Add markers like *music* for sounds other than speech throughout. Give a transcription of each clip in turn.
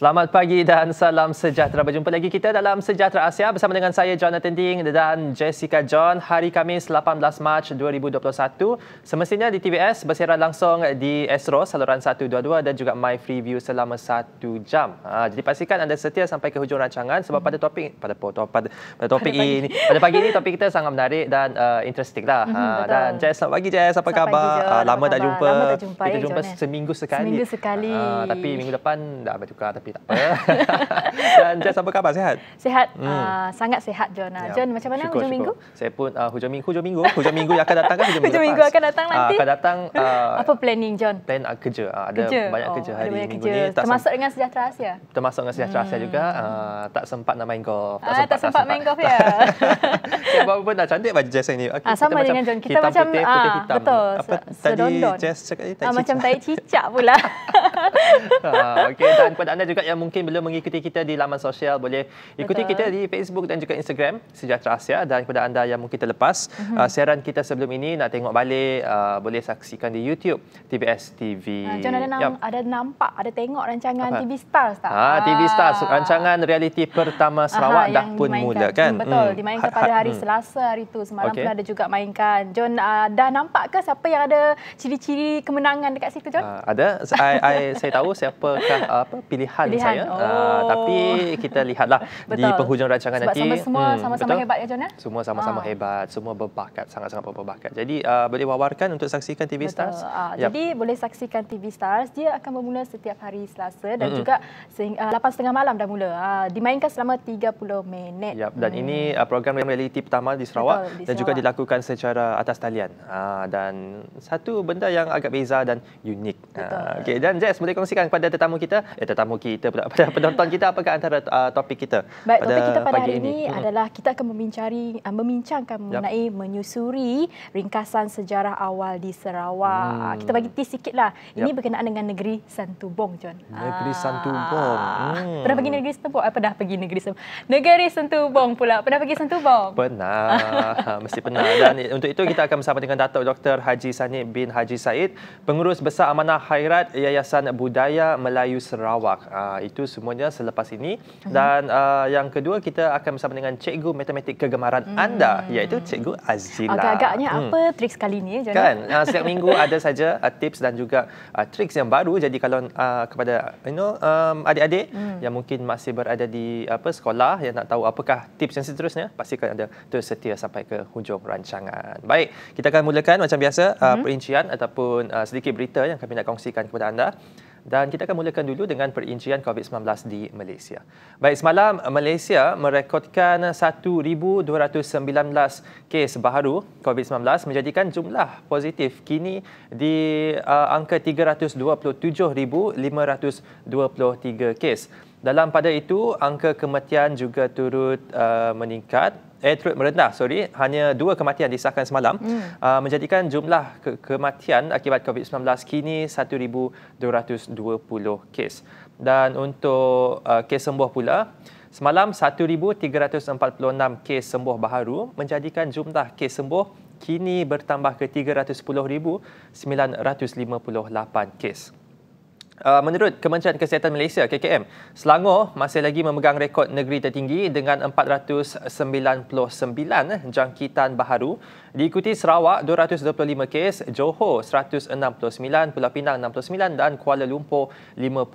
Selamat pagi dan salam sejahtera. Berjumpa lagi kita dalam Sejahtera Asia bersama dengan saya Jonathan Ding dan Jessica John hari Kamis 18 Mac 2021. Semestinya di TBS bersiaran langsung di Astro saluran 122 dan juga My Free View selama satu jam. Ha, jadi pastikan anda setia sampai ke hujung rancangan sebab pada topik pada pada, pada, pada topik pada ini pada pagi ini topik kita sangat menarik dan uh, interesting lah. mm dan Jess, selamat pagi Jess, apa selamat khabar? Pagi, lama tak jumpa. Lama tak jumpa. Kita jumpa seminggu sekali. Seminggu sekali. Uh, tapi minggu depan dah apa juga tapi tapi tak apa. Dan Jan apa khabar? Sihat? Sihat. Hmm. Uh, sangat sihat, John. Yeah. Ya, Jon, macam mana hujung minggu? Saya pun uh, hujung minggu. Hujung minggu hujung minggu yang akan datang kan? Hujung, hujung minggu, akan datang ah, nanti. Uh, akan datang. Uh, *laughs* apa planning, John? Plan uh, kerja. Uh, ada kerja. banyak oh, kerja oh, hari minggu kerja. ni. termasuk sem- dengan Sejahtera Asia? Termasuk dengan Sejahtera Asia hmm. juga. Uh, tak sempat nak main golf. Tak, uh, sempat, tak, sempat, main golf, ya. Sebab pun dah cantik baju Jess ni. sama kita dengan Jon. Kita macam putih-putih Betul. Tadi Jess cakap ni Macam tak cicak pula. *laughs* Okey, dan kepada anda juga juga yang mungkin belum mengikuti kita di laman sosial boleh ikuti Betul. kita di Facebook dan juga Instagram Sejahtera Asia dan kepada anda yang mungkin terlepas mm-hmm. uh, siaran kita sebelum ini nak tengok balik uh, boleh saksikan di YouTube TBS TV. Uh, ah, John ada, nam- yep. ada nampak ada tengok rancangan Apa? TV Stars tak? Ha, TV Stars rancangan realiti pertama Sarawak Aha, dah pun mula kan? Mm, betul mm. dimainkan ha, pada ha, hari mm. Selasa hari itu semalam okay. pun ada juga mainkan. John uh, dah nampak ke siapa yang ada ciri-ciri kemenangan dekat situ John? Uh, ada I, I, saya tahu siapakah apa pilihan, pilihan kelebihan. Oh. Uh, tapi kita lihatlah *laughs* di penghujung rancangan Sebab nanti. Sebab hmm, ya, ya? semua sama-sama hmm, hebat ya Jonah? Semua sama-sama ha. hebat, semua berbakat, sangat-sangat berbakat. Jadi uh, boleh wawarkan untuk saksikan TV betul. Stars. Uh, ah, yep. Jadi boleh saksikan TV Stars, dia akan bermula setiap hari Selasa dan hmm juga sehing- uh, 8.30 malam dah mula. Uh, dimainkan selama 30 minit. Yep. Dan hmm. ini uh, program reality pertama di Sarawak betul, di dan Sarawak. juga dilakukan secara atas talian. Uh, dan satu benda yang agak beza dan unik. Uh, okay. Dan Jess boleh kongsikan kepada tetamu kita, eh, tetamu kita kita pada *laughs* penonton kita apakah antara uh, topik kita Baik, pada topik kita pada hari ini, ini hmm. adalah kita akan membincari uh, membincangkan mengenai menyusuri ringkasan sejarah awal di Sarawak. Hmm. Kita bagi tips sikitlah. Ini yep. berkenaan dengan negeri Santubong, John. Negeri ah. Santubong. Hmm. Eh, pernah pergi negeri Santubong? Apa dah pergi negeri Santubong? Negeri Santubong pula. Pernah pergi Santubong? Pernah. *laughs* Mesti pernah. Dan untuk itu kita akan bersama dengan Datuk Dr. Haji Sanid bin Haji Said, Pengurus Besar Amanah Hairat Yayasan Budaya Melayu Sarawak. Uh, Ah, hmm. itu semuanya selepas ini uh-huh. dan uh, yang kedua kita akan bersama dengan cikgu matematik kegemaran hmm. anda iaitu cikgu Azila. Okay, agaknya hmm. apa trik sekali ini? Jana? Kan uh, setiap minggu *laughs* ada saja uh, tips dan juga uh, trik yang baru jadi kalau uh, kepada you know um, adik-adik hmm. yang mungkin masih berada di apa sekolah yang nak tahu apakah tips yang seterusnya pastikan anda terus setia sampai ke hujung rancangan. Baik, kita akan mulakan macam biasa uh, hmm. perincian ataupun uh, sedikit berita yang kami nak kongsikan kepada anda dan kita akan mulakan dulu dengan perincian COVID-19 di Malaysia. Baik, semalam Malaysia merekodkan 1,219 kes baru COVID-19 menjadikan jumlah positif kini di uh, angka 327,523 kes. Dalam pada itu, angka kematian juga turut uh, meningkat. Eh, turut merendah, sorry. Hanya dua kematian disahkan semalam. Hmm. Uh, menjadikan jumlah ke- kematian akibat COVID-19 kini 1,220 kes. Dan untuk uh, kes sembuh pula, semalam 1,346 kes sembuh baru, menjadikan jumlah kes sembuh kini bertambah ke 310,958 kes. Uh, menurut Kementerian Kesihatan Malaysia KKM, Selangor masih lagi memegang rekod negeri tertinggi dengan 499 jangkitan baharu, diikuti Sarawak 225 kes, Johor 169, Pulau Pinang 69 dan Kuala Lumpur 54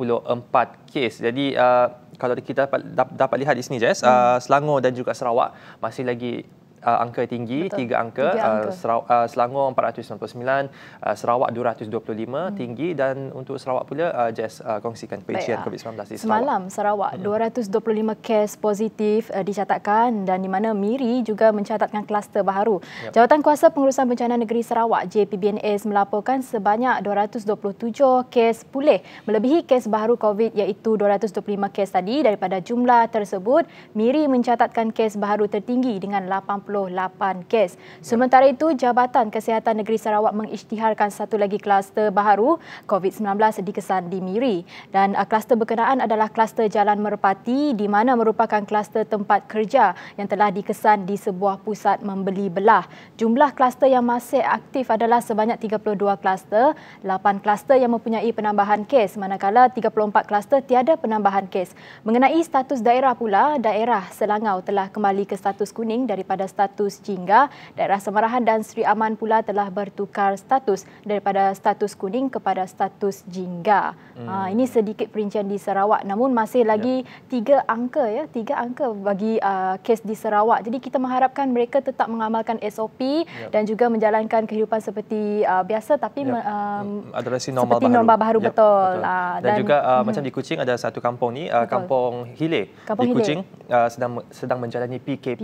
kes. Jadi uh, kalau kita dapat dapat lihat di sini Jess, uh, hmm. uh, Selangor dan juga Sarawak masih lagi uh, angka tinggi, Betul. tiga angka, tiga uh, angka. Uh, Serau, uh, Selangor 499, uh, Sarawak 225 hmm. tinggi dan untuk Sarawak pula uh, Jess uh, kongsikan perincian uh, COVID-19 di Sarawak. Semalam Sarawak hmm. 225 kes positif uh, dicatatkan dan di mana Miri juga mencatatkan kluster baru. Yep. Ya. Jawatan Kuasa Pengurusan Bencana Negeri Sarawak JPBNS melaporkan sebanyak 227 kes pulih melebihi kes baru COVID iaitu 225 kes tadi daripada jumlah tersebut Miri mencatatkan kes baru tertinggi dengan 28 kes. Sementara itu, Jabatan Kesihatan Negeri Sarawak mengisytiharkan satu lagi kluster baharu COVID-19 dikesan di Miri. Dan uh, kluster berkenaan adalah kluster Jalan Merpati di mana merupakan kluster tempat kerja yang telah dikesan di sebuah pusat membeli belah. Jumlah kluster yang masih aktif adalah sebanyak 32 kluster, 8 kluster yang mempunyai penambahan kes manakala 34 kluster tiada penambahan kes. Mengenai status daerah pula, daerah Selangau telah kembali ke status kuning daripada Status jingga. Daerah Semarahan dan Seri Aman pula telah bertukar status daripada status kuning kepada status jingga. Hmm. Uh, ini sedikit perincian di Sarawak namun masih ya. lagi ya. tiga angka ya, tiga angka bagi uh, kes di Sarawak. Jadi kita mengharapkan mereka tetap mengamalkan SOP ya. dan juga menjalankan kehidupan seperti uh, biasa tapi ya. um, seperti normal baharu, normal baharu ya. betul. betul. Uh, dan, dan juga uh, hmm. macam di Kuching ada satu kampung ni, uh, kampung Hile kampung di Hile. Kuching uh, sedang sedang menjalani PKPD.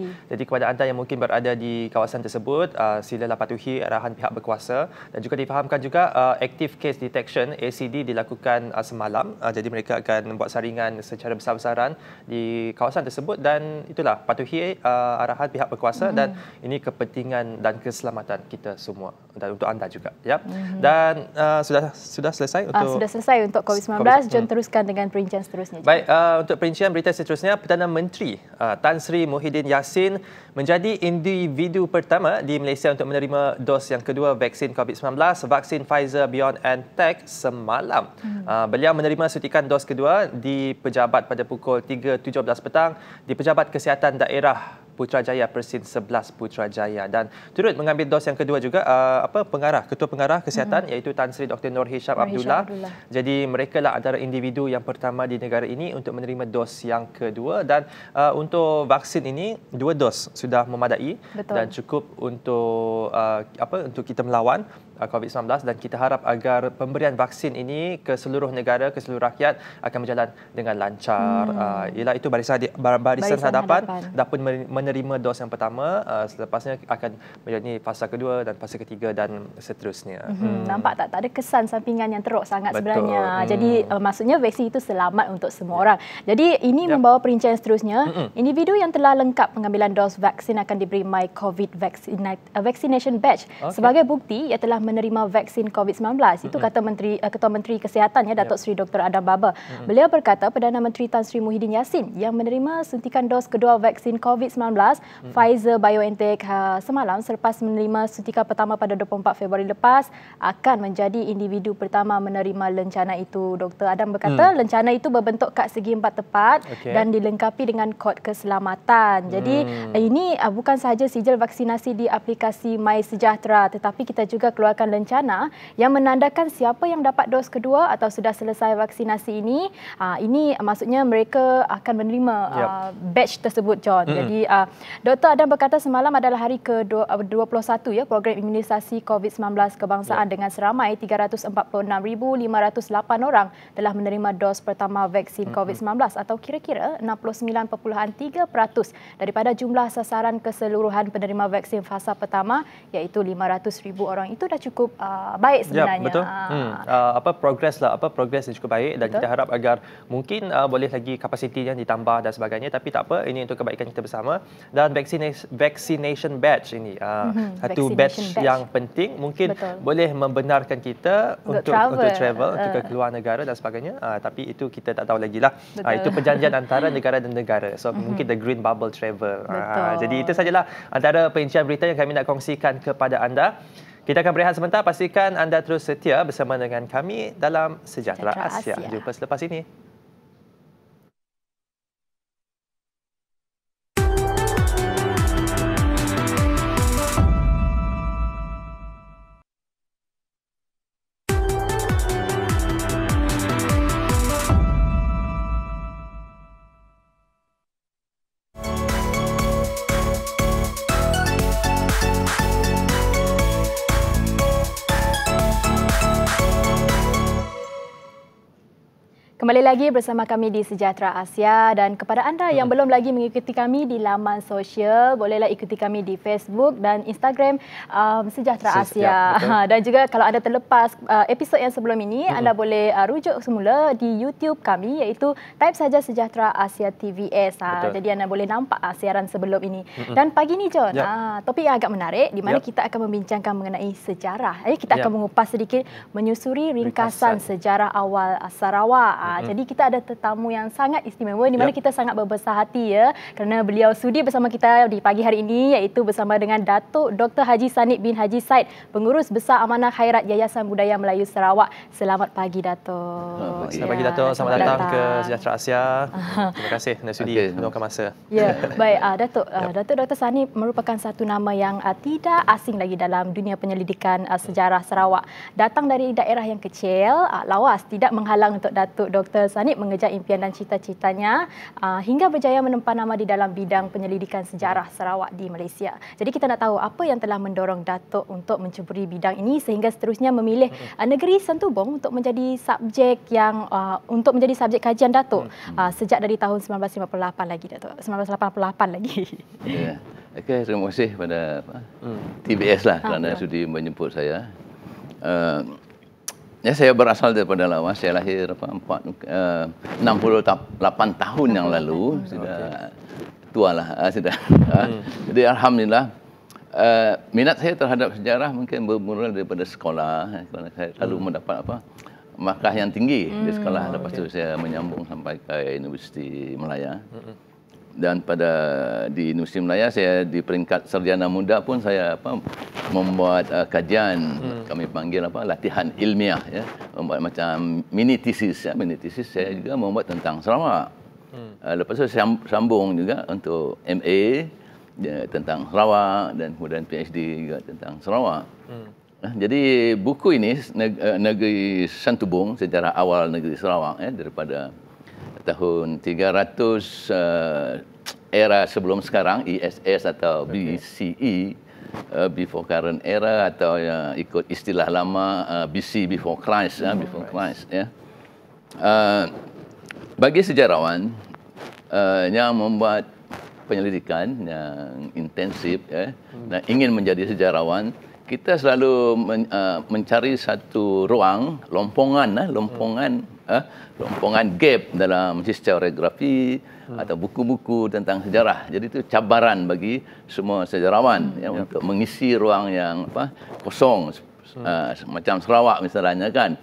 PKPD. Jadi kepada anda yang mungkin berada di kawasan tersebut uh, silalah patuhi arahan pihak berkuasa dan juga difahamkan juga uh, active case detection ACD dilakukan uh, semalam uh, jadi mereka akan buat saringan secara besar-besaran di kawasan tersebut dan itulah patuhi uh, arahan pihak berkuasa mm-hmm. dan ini kepentingan dan keselamatan kita semua dan untuk anda juga ya mm-hmm. dan uh, sudah sudah selesai ah, untuk uh, sudah selesai untuk COVID-19 jom mm-hmm. teruskan dengan perincian seterusnya baik uh, untuk perincian berita seterusnya Perdana Menteri uh, Tan Sri Muhyiddin Yassin menjadi individu pertama di Malaysia untuk menerima dos yang kedua vaksin COVID-19, vaksin Pfizer BioNTech semalam. Hmm. Ah, beliau menerima suntikan dos kedua di pejabat pada pukul 3.17 petang di Pejabat Kesihatan Daerah Putrajaya Persin 11 Putrajaya dan turut mengambil dos yang kedua juga uh, apa pengarah ketua pengarah kesihatan mm-hmm. iaitu Tan Sri Dr Nur Hisham, Abdullah. Abdullah. Jadi mereka lah antara individu yang pertama di negara ini untuk menerima dos yang kedua dan uh, untuk vaksin ini dua dos sudah memadai Betul. dan cukup untuk uh, apa untuk kita melawan Uh, COVID-19 dan kita harap agar pemberian vaksin ini ke seluruh negara, ke seluruh rakyat akan berjalan dengan lancar. Hmm. Uh, ialah itu barisan, barisan, barisan hadapan, hadapan dapat menerima dos yang pertama, uh, selepasnya akan menjadi fasa kedua dan fasa ketiga dan seterusnya. Hmm. Hmm. Nampak tak? Tak ada kesan sampingan yang teruk sangat Betul. sebenarnya. Hmm. Jadi maksudnya vaksin itu selamat untuk semua orang. Jadi ini yep. membawa perincian seterusnya. hmm Individu yang telah lengkap pengambilan dos vaksin akan diberi My COVID vaccination badge okay. sebagai bukti ia telah menerima vaksin COVID-19. Itu mm-hmm. kata Menteri uh, Ketua Menteri Kesihatan ya Datuk yep. Seri Dr Adam Baba. Mm-hmm. Beliau berkata Perdana Menteri Tan Sri Muhyiddin Yassin yang menerima suntikan dos kedua vaksin COVID-19 mm-hmm. Pfizer BioNTech uh, semalam selepas menerima suntikan pertama pada 24 Februari lepas akan menjadi individu pertama menerima lencana itu. Dr Adam berkata mm. lencana itu berbentuk kad segi empat tepat okay. dan dilengkapi dengan kod keselamatan. Jadi mm. Eh, ini uh, bukan sahaja sijil vaksinasi di aplikasi MySejahtera tetapi kita juga keluar mengeluarkan lencana yang menandakan siapa yang dapat dos kedua atau sudah selesai vaksinasi ini uh, ini maksudnya mereka akan menerima ah, yep. batch tersebut John mm-hmm. jadi uh, ah, Dr Adam berkata semalam adalah hari ke-21 ya program imunisasi COVID-19 kebangsaan yep. dengan seramai 346,508 orang telah menerima dos pertama vaksin COVID-19 mm atau kira-kira 69.3% daripada jumlah sasaran keseluruhan penerima vaksin fasa pertama iaitu 500,000 orang itu dah cukup uh, baik sebenarnya. Ya, betul. Ah. Hmm. Uh, apa progress lah, apa progress yang cukup baik dan betul. kita harap agar mungkin uh, boleh lagi kapasiti yang ditambah dan sebagainya. Tapi tak apa, ini untuk kebaikan kita bersama. Dan vaksinasi vaccination batch ini, uh, mm-hmm. satu batch, batch yang penting mungkin betul. boleh membenarkan kita untuk untuk travel, untuk, travel, uh. untuk ke eh. luar negara dan sebagainya. Uh, tapi itu kita tak tahu lagi lah. Uh, itu perjanjian antara *laughs* negara dan negara. So mm-hmm. mungkin the green bubble travel. Uh, jadi itu sajalah antara perincian berita yang kami nak kongsikan kepada anda. Kita akan berehat sebentar. Pastikan anda terus setia bersama dengan kami dalam Sejahtera, Sejahtera Asia. Asia. Jumpa selepas ini. Kembali lagi bersama kami di Sejahtera Asia dan kepada anda yang hmm. belum lagi mengikuti kami di laman sosial, bolehlah ikuti kami di Facebook dan Instagram um, Sejahtera Asia. Ya, *laughs* dan juga kalau anda terlepas uh, episod yang sebelum ini, uh-huh. anda boleh uh, rujuk semula di YouTube kami iaitu type saja Sejahtera Asia TVS. Ha. Ah, jadi anda boleh nampak uh, siaran sebelum ini. Uh-huh. Dan pagi ni John, yep. Ya. uh, ah, topik yang agak menarik di mana yep. Ya. kita akan membincangkan mengenai sejarah. Eh, kita yep. Ya. akan mengupas sedikit menyusuri ringkasan, ringkasan. sejarah awal Sarawak. Uh, Mm -hmm. Jadi kita ada tetamu yang sangat istimewa di mana yep. Ya. kita sangat berbesar hati ya kerana beliau sudi bersama kita di pagi hari ini iaitu bersama dengan Datuk Dr. Haji Sanid bin Haji Said, Pengurus Besar Amanah Khairat Yayasan Budaya Melayu Sarawak. Selamat pagi Datuk. Ah, Selamat ya. pagi Datuk. Selamat, Selamat datang, datang ke Sejahtera Asia. *laughs* Terima kasih kerana sudi meluangkan okay. masa. Ya, *laughs* baik uh, Datuk. Uh, Datuk Dr. Sanid merupakan satu nama yang uh, tidak asing lagi dalam dunia penyelidikan uh, sejarah Sarawak. Datang dari daerah yang kecil, uh, lawas tidak menghalang untuk Datuk Dr. Dr. Sanit mengejar impian dan cita-citanya uh, hingga berjaya menempah nama di dalam bidang penyelidikan sejarah Sarawak di Malaysia. Jadi kita nak tahu apa yang telah mendorong Datuk untuk mencuburi bidang ini sehingga seterusnya memilih uh, negeri Sentubong untuk menjadi subjek yang uh, untuk menjadi subjek kajian Datuk uh, sejak dari tahun 1958 lagi Datuk. 1988 lagi. Ya. Okay, terima kasih pada apa? Hmm. TBS lah kerana ha, sudi menjemput saya. Uh, Ya, saya berasal daripada Lawas. Saya lahir apa, empat, eh, uh, 68 tahun yang lalu. Hmm, sudah okay. tua lah. Uh, eh, sudah. Uh, *laughs* hmm. Jadi, Alhamdulillah. Uh, minat saya terhadap sejarah mungkin bermula daripada sekolah. Kerana saya lalu hmm. mendapat apa? Markah yang tinggi hmm. di sekolah. Lepas okay. tu saya menyambung sampai ke Universiti Melayu. Hmm dan pada di Universiti Melayu saya di peringkat sarjana muda pun saya apa membuat uh, kajian hmm. kami panggil apa latihan ilmiah ya membuat macam mini thesis ya mini thesis saya juga membuat tentang Sarawak. Hmm. Uh, lepas tu saya sambung juga untuk MA ya, tentang Sarawak dan kemudian PhD juga tentang Sarawak. Hmm. Uh, jadi buku ini uh, negeri Santubong sejarah awal negeri Sarawak ya daripada tahun 300 uh, eh, era sebelum sekarang ISS e atau okay. BCE uh, eh, before current era atau uh, ikut istilah lama uh, BC before Christ ya uh, before Christ ya. Yeah. Uh, bagi sejarawan uh, yang membuat penyelidikan yang intensif ya yeah, hmm. dan ingin menjadi sejarawan kita selalu men, uh, mencari satu ruang lompongan lah, lompongan hmm ha, rompongan gap dalam historiografi hmm. atau buku-buku tentang sejarah. Jadi itu cabaran bagi semua sejarawan hmm. ya, ya untuk mengisi ruang yang apa kosong hmm. uh, macam Sarawak misalnya kan.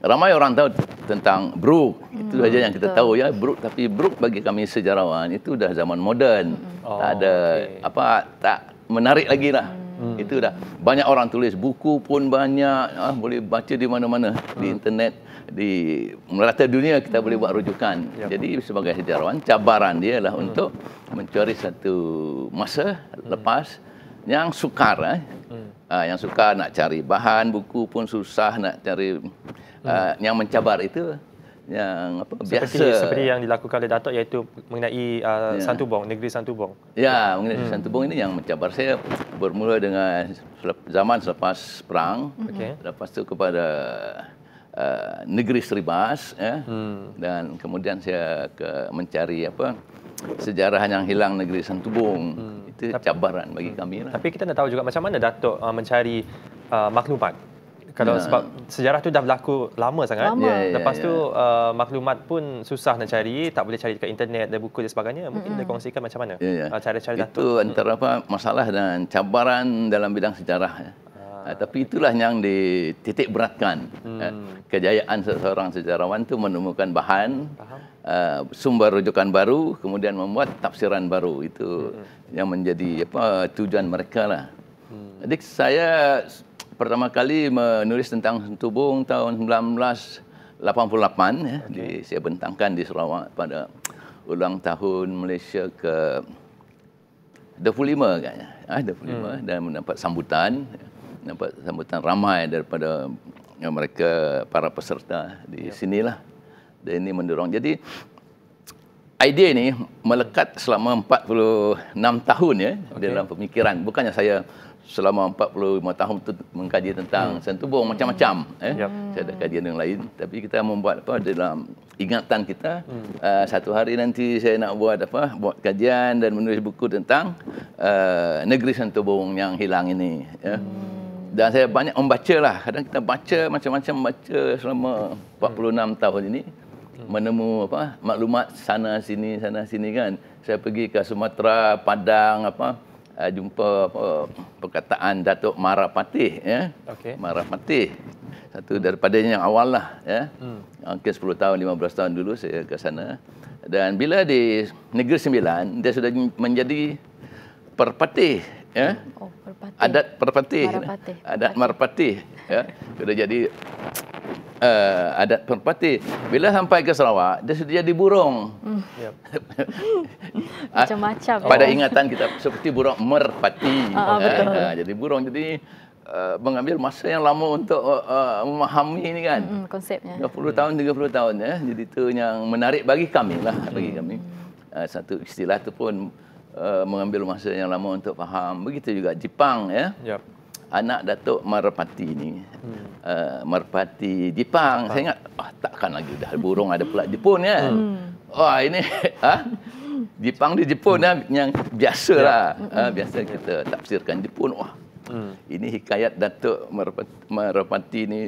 Ramai orang tahu tentang Brook. Itu hmm. saja yang kita tahu ya Brook tapi Brook bagi kami sejarawan itu dah zaman moden. Hmm. Tak ada oh, okay. apa tak menarik lagi lah. Hmm. Hmm. Itu dah banyak orang tulis buku pun banyak ah, boleh baca di mana-mana hmm. di internet di merata dunia kita hmm. boleh buat rujukan. Ya. Jadi sebagai sejarawan cabaran dia lah hmm. untuk mencari satu masa hmm. lepas yang sukar eh. hmm. ah, yang sukar nak cari bahan buku pun susah nak cari hmm. ah, yang mencabar itu yang apa seperti, biasa seperti yang dilakukan oleh Datuk iaitu mengenai uh, ya. Santubong, negeri Santubong. Ya, mengenai hmm. Santubong ini yang mencabar saya bermula dengan zaman selepas perang. Okay. Hmm. Lepas tu kepada uh, negeri Seribas ya. Hmm. Dan kemudian saya ke mencari apa sejarah yang hilang negeri Santubong. Hmm. Itu tapi, cabaran bagi kami. Lah. Tapi kita nak tahu juga macam mana Datuk uh, mencari uh, maklumat kalau yeah. sebab sejarah tu dah berlaku lama sangat lama. Yeah, yeah, ya, lepas yeah, tu ya. uh, maklumat pun susah nak cari tak boleh cari dekat internet dan buku dan sebagainya mungkin mm-hmm. dia kongsikan macam mana yeah, yeah. Uh, cara itu antara mm. apa masalah dan cabaran dalam bidang sejarah Uh, tapi itulah yang dititik beratkan ah, hmm. kejayaan seseorang sejarawan itu menemukan bahan uh, sumber rujukan baru kemudian membuat tafsiran baru itu hmm. yang menjadi apa tujuan mereka lah. Hmm. Jadi saya pertama kali menulis tentang Tubung tahun 1988 okay. ya di saya bentangkan di Sarawak pada ulang tahun Malaysia ke 25 agaknya. Ah ha, 25 hmm. dan mendapat sambutan ya, mendapat sambutan ramai daripada ya, mereka para peserta di yep. Ya. sinilah. Dan ini mendorong. Jadi idea ini melekat selama 46 tahun ya okay. dalam pemikiran. Bukannya saya selama 45 tahun tu mengkaji tentang hmm. sentubung macam-macam eh yep. Hmm. saya ada kajian yang lain tapi kita membuat apa dalam ingatan kita hmm. uh, satu hari nanti saya nak buat apa buat kajian dan menulis buku tentang uh, negeri sentubung yang hilang ini ya hmm. dan saya banyak membacalah kadang kita baca macam-macam baca selama 46 hmm. tahun ini hmm. menemu apa maklumat sana sini sana sini kan saya pergi ke Sumatera Padang apa uh, jumpa uh, perkataan Datuk Mara ya. Yeah. Okay. Mara Satu daripadanya yang awal lah ya. Yeah. Hmm. Mungkin 10 tahun 15 tahun dulu saya ke sana. Dan bila di Negeri Sembilan dia sudah menjadi perpati, ya. Yeah. Oh, Adat perpati, Adat marpati, ya. Yeah. Sudah jadi uh, eh, adat perempati. Bila sampai ke Sarawak, dia sudah jadi burung. Hmm. *laughs* Ah, Macam-macam. Ya. Pada ya. ingatan kita, seperti burung merpati. Uh, uh, uh, jadi burung. Jadi uh, mengambil masa yang lama untuk uh, memahami ini kan. Hmm, konsepnya. 20 yeah. tahun, 30 tahun. ya. Jadi itu yang menarik bagi kami. Lah, hmm. bagi kami. Uh, satu istilah tu pun uh, mengambil masa yang lama untuk faham. Begitu juga Jepang. ya. Yep anak Datuk Merpati ni hmm. uh, Merpati Jepang saya ingat oh, takkan lagi dah burung ada pula Jepun kan hmm. oh ini *laughs* ah, Jepang di Jepun ya, hmm. lah, yang biasalah yeah. Ya. uh, hmm. biasa kita tafsirkan Jepun wah hmm. ini hikayat Datuk Merpati, Merpati ni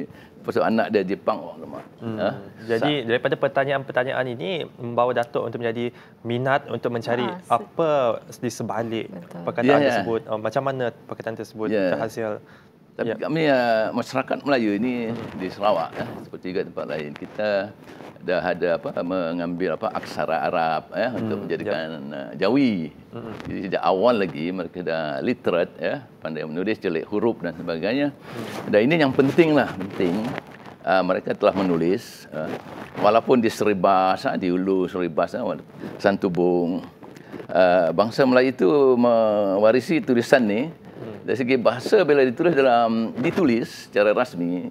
pasal anak dia Jepang orang hmm. ha? Jadi Sa- daripada pertanyaan-pertanyaan ini membawa Datuk untuk menjadi minat untuk mencari ha, apa di sebalik Betul. perkataan yeah, yeah. tersebut. Uh, macam mana perkataan tersebut yeah. terhasil tapi ya. kami uh, masyarakat Melayu ini di Sarawak ya, seperti juga tempat lain kita dah ada apa mengambil apa aksara Arab ya hmm. untuk menjadikan ya. uh, Jawi. Hmm. Jadi sejak awal lagi mereka dah literate ya pandai menulis jelek huruf dan sebagainya. Hmm. Dan ini yang pentinglah penting uh, mereka telah menulis uh, walaupun di Seribas uh, di Hulu Seribas uh, Santubung uh, bangsa Melayu itu mewarisi tulisan ni dari segi bahasa bila ditulis dalam ditulis secara rasmi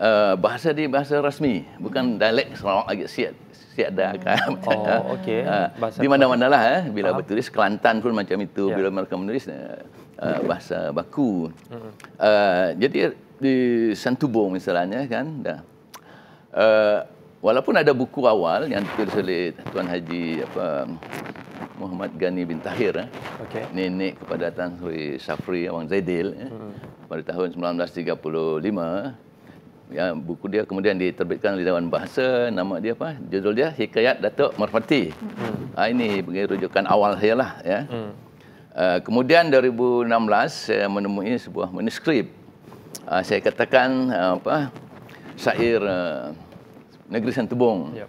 uh, bahasa dia bahasa rasmi bukan dialek Sarawak agak siat siat dah kan oh okey uh, *laughs* di mana-mana lah eh, bila uh. bertulis Kelantan pun macam itu yeah. bila mereka menulis uh, bahasa baku uh, jadi di Santubong misalnya kan dah uh, walaupun ada buku awal yang ditulis oleh Tuan Haji apa Muhammad Gani bin Tahir eh. Okay. Nenek kepada Tan Sri Safri Awang Zaidil eh. Hmm. Pada tahun 1935 ya buku dia kemudian diterbitkan oleh Dewan Bahasa nama dia apa judul dia Hikayat Datuk Marfati. Hmm. Ah ini bagi rujukan awal saya lah ya. Hmm. Uh, kemudian 2016 saya menemui sebuah manuskrip. Uh, saya katakan ah, apa syair uh, Negeri Sentubung. Yep. Ya.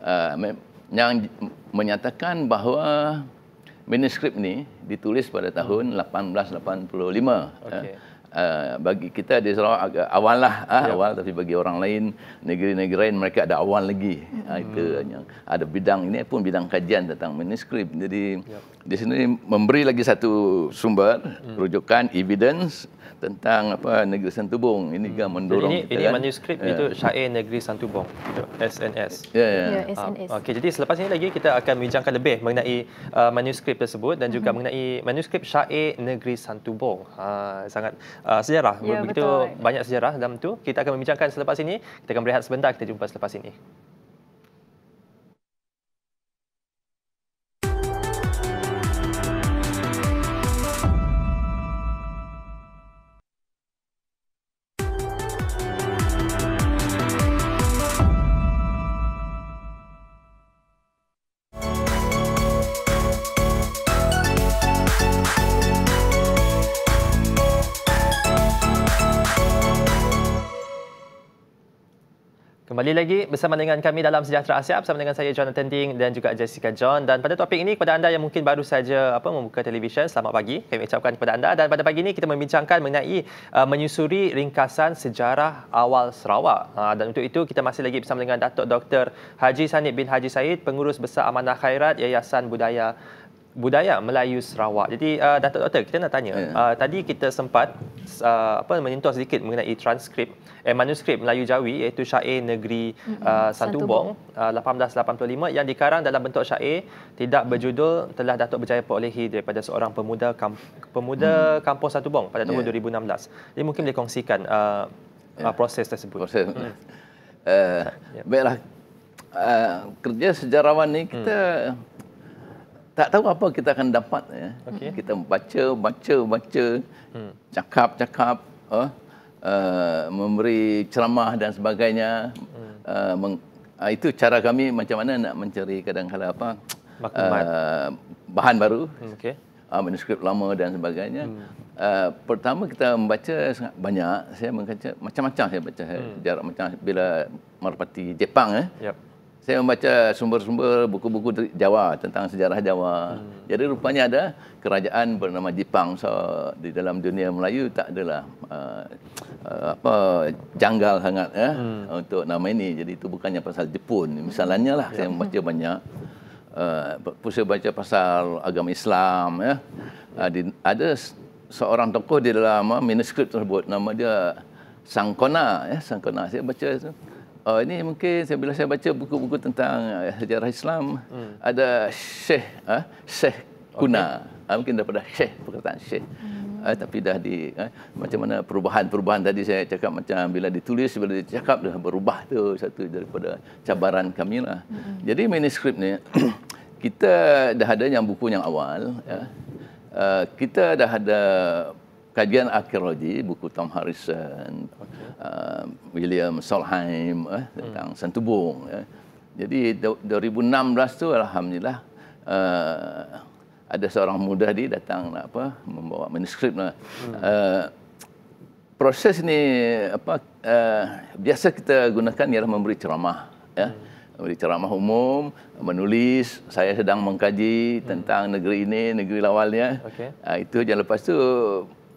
Uh, yang menyatakan bahawa manuskrip ni ditulis pada tahun 1885. Okay. Uh, bagi kita di Sarawak agak awal lah yeah. ha, ya. awal tapi bagi orang lain negeri-negeri lain mereka ada awal lagi mm. ha, itu ada bidang ini pun bidang kajian tentang manuskrip jadi ya di sini memberi lagi satu sumber hmm. rujukan evidence tentang apa negeri Santubong ini hmm. kan mendorong jadi ini, ini kan. manuskrip yeah. itu syair negeri Santubong SNS ya yeah, yeah. yeah, SNS okey jadi selepas ini lagi kita akan bincangkan lebih mengenai uh, manuskrip tersebut dan juga hmm. mengenai manuskrip syair negeri Santubong uh, ha, sangat uh, sejarah yeah, begitu betul. banyak sejarah dalam tu kita akan membincangkan selepas ini kita akan berehat sebentar kita jumpa selepas ini kembali lagi bersama dengan kami dalam Sejahtera Asia bersama dengan saya Jonathan Ding dan juga Jessica John dan pada topik ini kepada anda yang mungkin baru saja apa membuka televisyen selamat pagi kami ucapkan kepada anda dan pada pagi ini kita membincangkan mengenai uh, menyusuri ringkasan sejarah awal Sarawak uh, dan untuk itu kita masih lagi bersama dengan Datuk Dr Haji Sanid bin Haji Said pengurus besar Amanah Khairat Yayasan Budaya budaya Melayu Sarawak. Jadi uh, Datuk Doktor, kita nak tanya. Yeah. Uh, tadi kita sempat uh, apa menyentuh sedikit mengenai transkrip eh manuskrip Melayu Jawi iaitu syair negeri uh, Satu Bong uh, 1885 yang dikarang dalam bentuk syair tidak berjudul telah Datuk berjaya perolehi daripada seorang pemuda kam- pemuda mm. kampung Satu Bong pada tahun yeah. Ya. 2016. Jadi mungkin boleh kongsikan uh, yeah. uh, ya. proses tersebut. Proses. Mm. Uh, eh, yeah. baiklah. Uh, kerja sejarawan ni kita mm tak tahu apa kita akan dapat ya. Okay. Kita baca baca baca hmm. cakap cakap uh, uh, memberi ceramah dan sebagainya. Hmm. Uh, uh, itu cara kami macam mana nak mencari kadang-kadang apa uh, bahan baru. Hmm, okay. Uh, manuskrip lama dan sebagainya. Hmm. Uh, pertama kita membaca sangat banyak. Saya membaca macam-macam saya baca hmm. sejarah macam bila merpati Jepang eh. Yep saya membaca sumber-sumber buku-buku Jawa tentang sejarah Jawa. Hmm. Jadi rupanya ada kerajaan bernama Jepang so, di dalam dunia Melayu tak adalah uh, uh, apa janggal sangat eh hmm. untuk nama ini. Jadi itu bukannya pasal Jepun. Misalannya lah saya ya. membaca banyak uh, pusat baca pasal agama Islam ya. Uh, ada seorang tokoh di dalam uh, manuskrip tersebut nama dia Sangkona ya Sangkona saya baca itu. Uh, ini mungkin saya bila saya baca buku-buku tentang uh, sejarah Islam hmm. ada Sheikh uh, Sheikh Kuna okay. uh, ah, mungkin daripada Sheikh perkataan Sheikh hmm. uh, tapi dah di uh, macam mana perubahan-perubahan tadi saya cakap macam bila ditulis bila dicakap dah berubah tu satu daripada cabaran kami lah. Hmm. Jadi manuskrip ni *clears throat* kita dah ada yang buku yang awal ya. Uh, kita dah ada kajian arkeologi buku Tom Harrison, okay. uh, William Solheim eh, hmm. tentang hmm. Sentubung. Eh. Ya. Jadi 2016 tu alhamdulillah uh, ada seorang muda di datang apa membawa manuskrip lah. Hmm. Uh, proses ni apa uh, biasa kita gunakan ialah memberi ceramah ya. Hmm memberi ceramah umum, menulis, saya sedang mengkaji hmm. tentang negeri ini, negeri lawalnya. Okay. Uh, itu jangan Lepas tu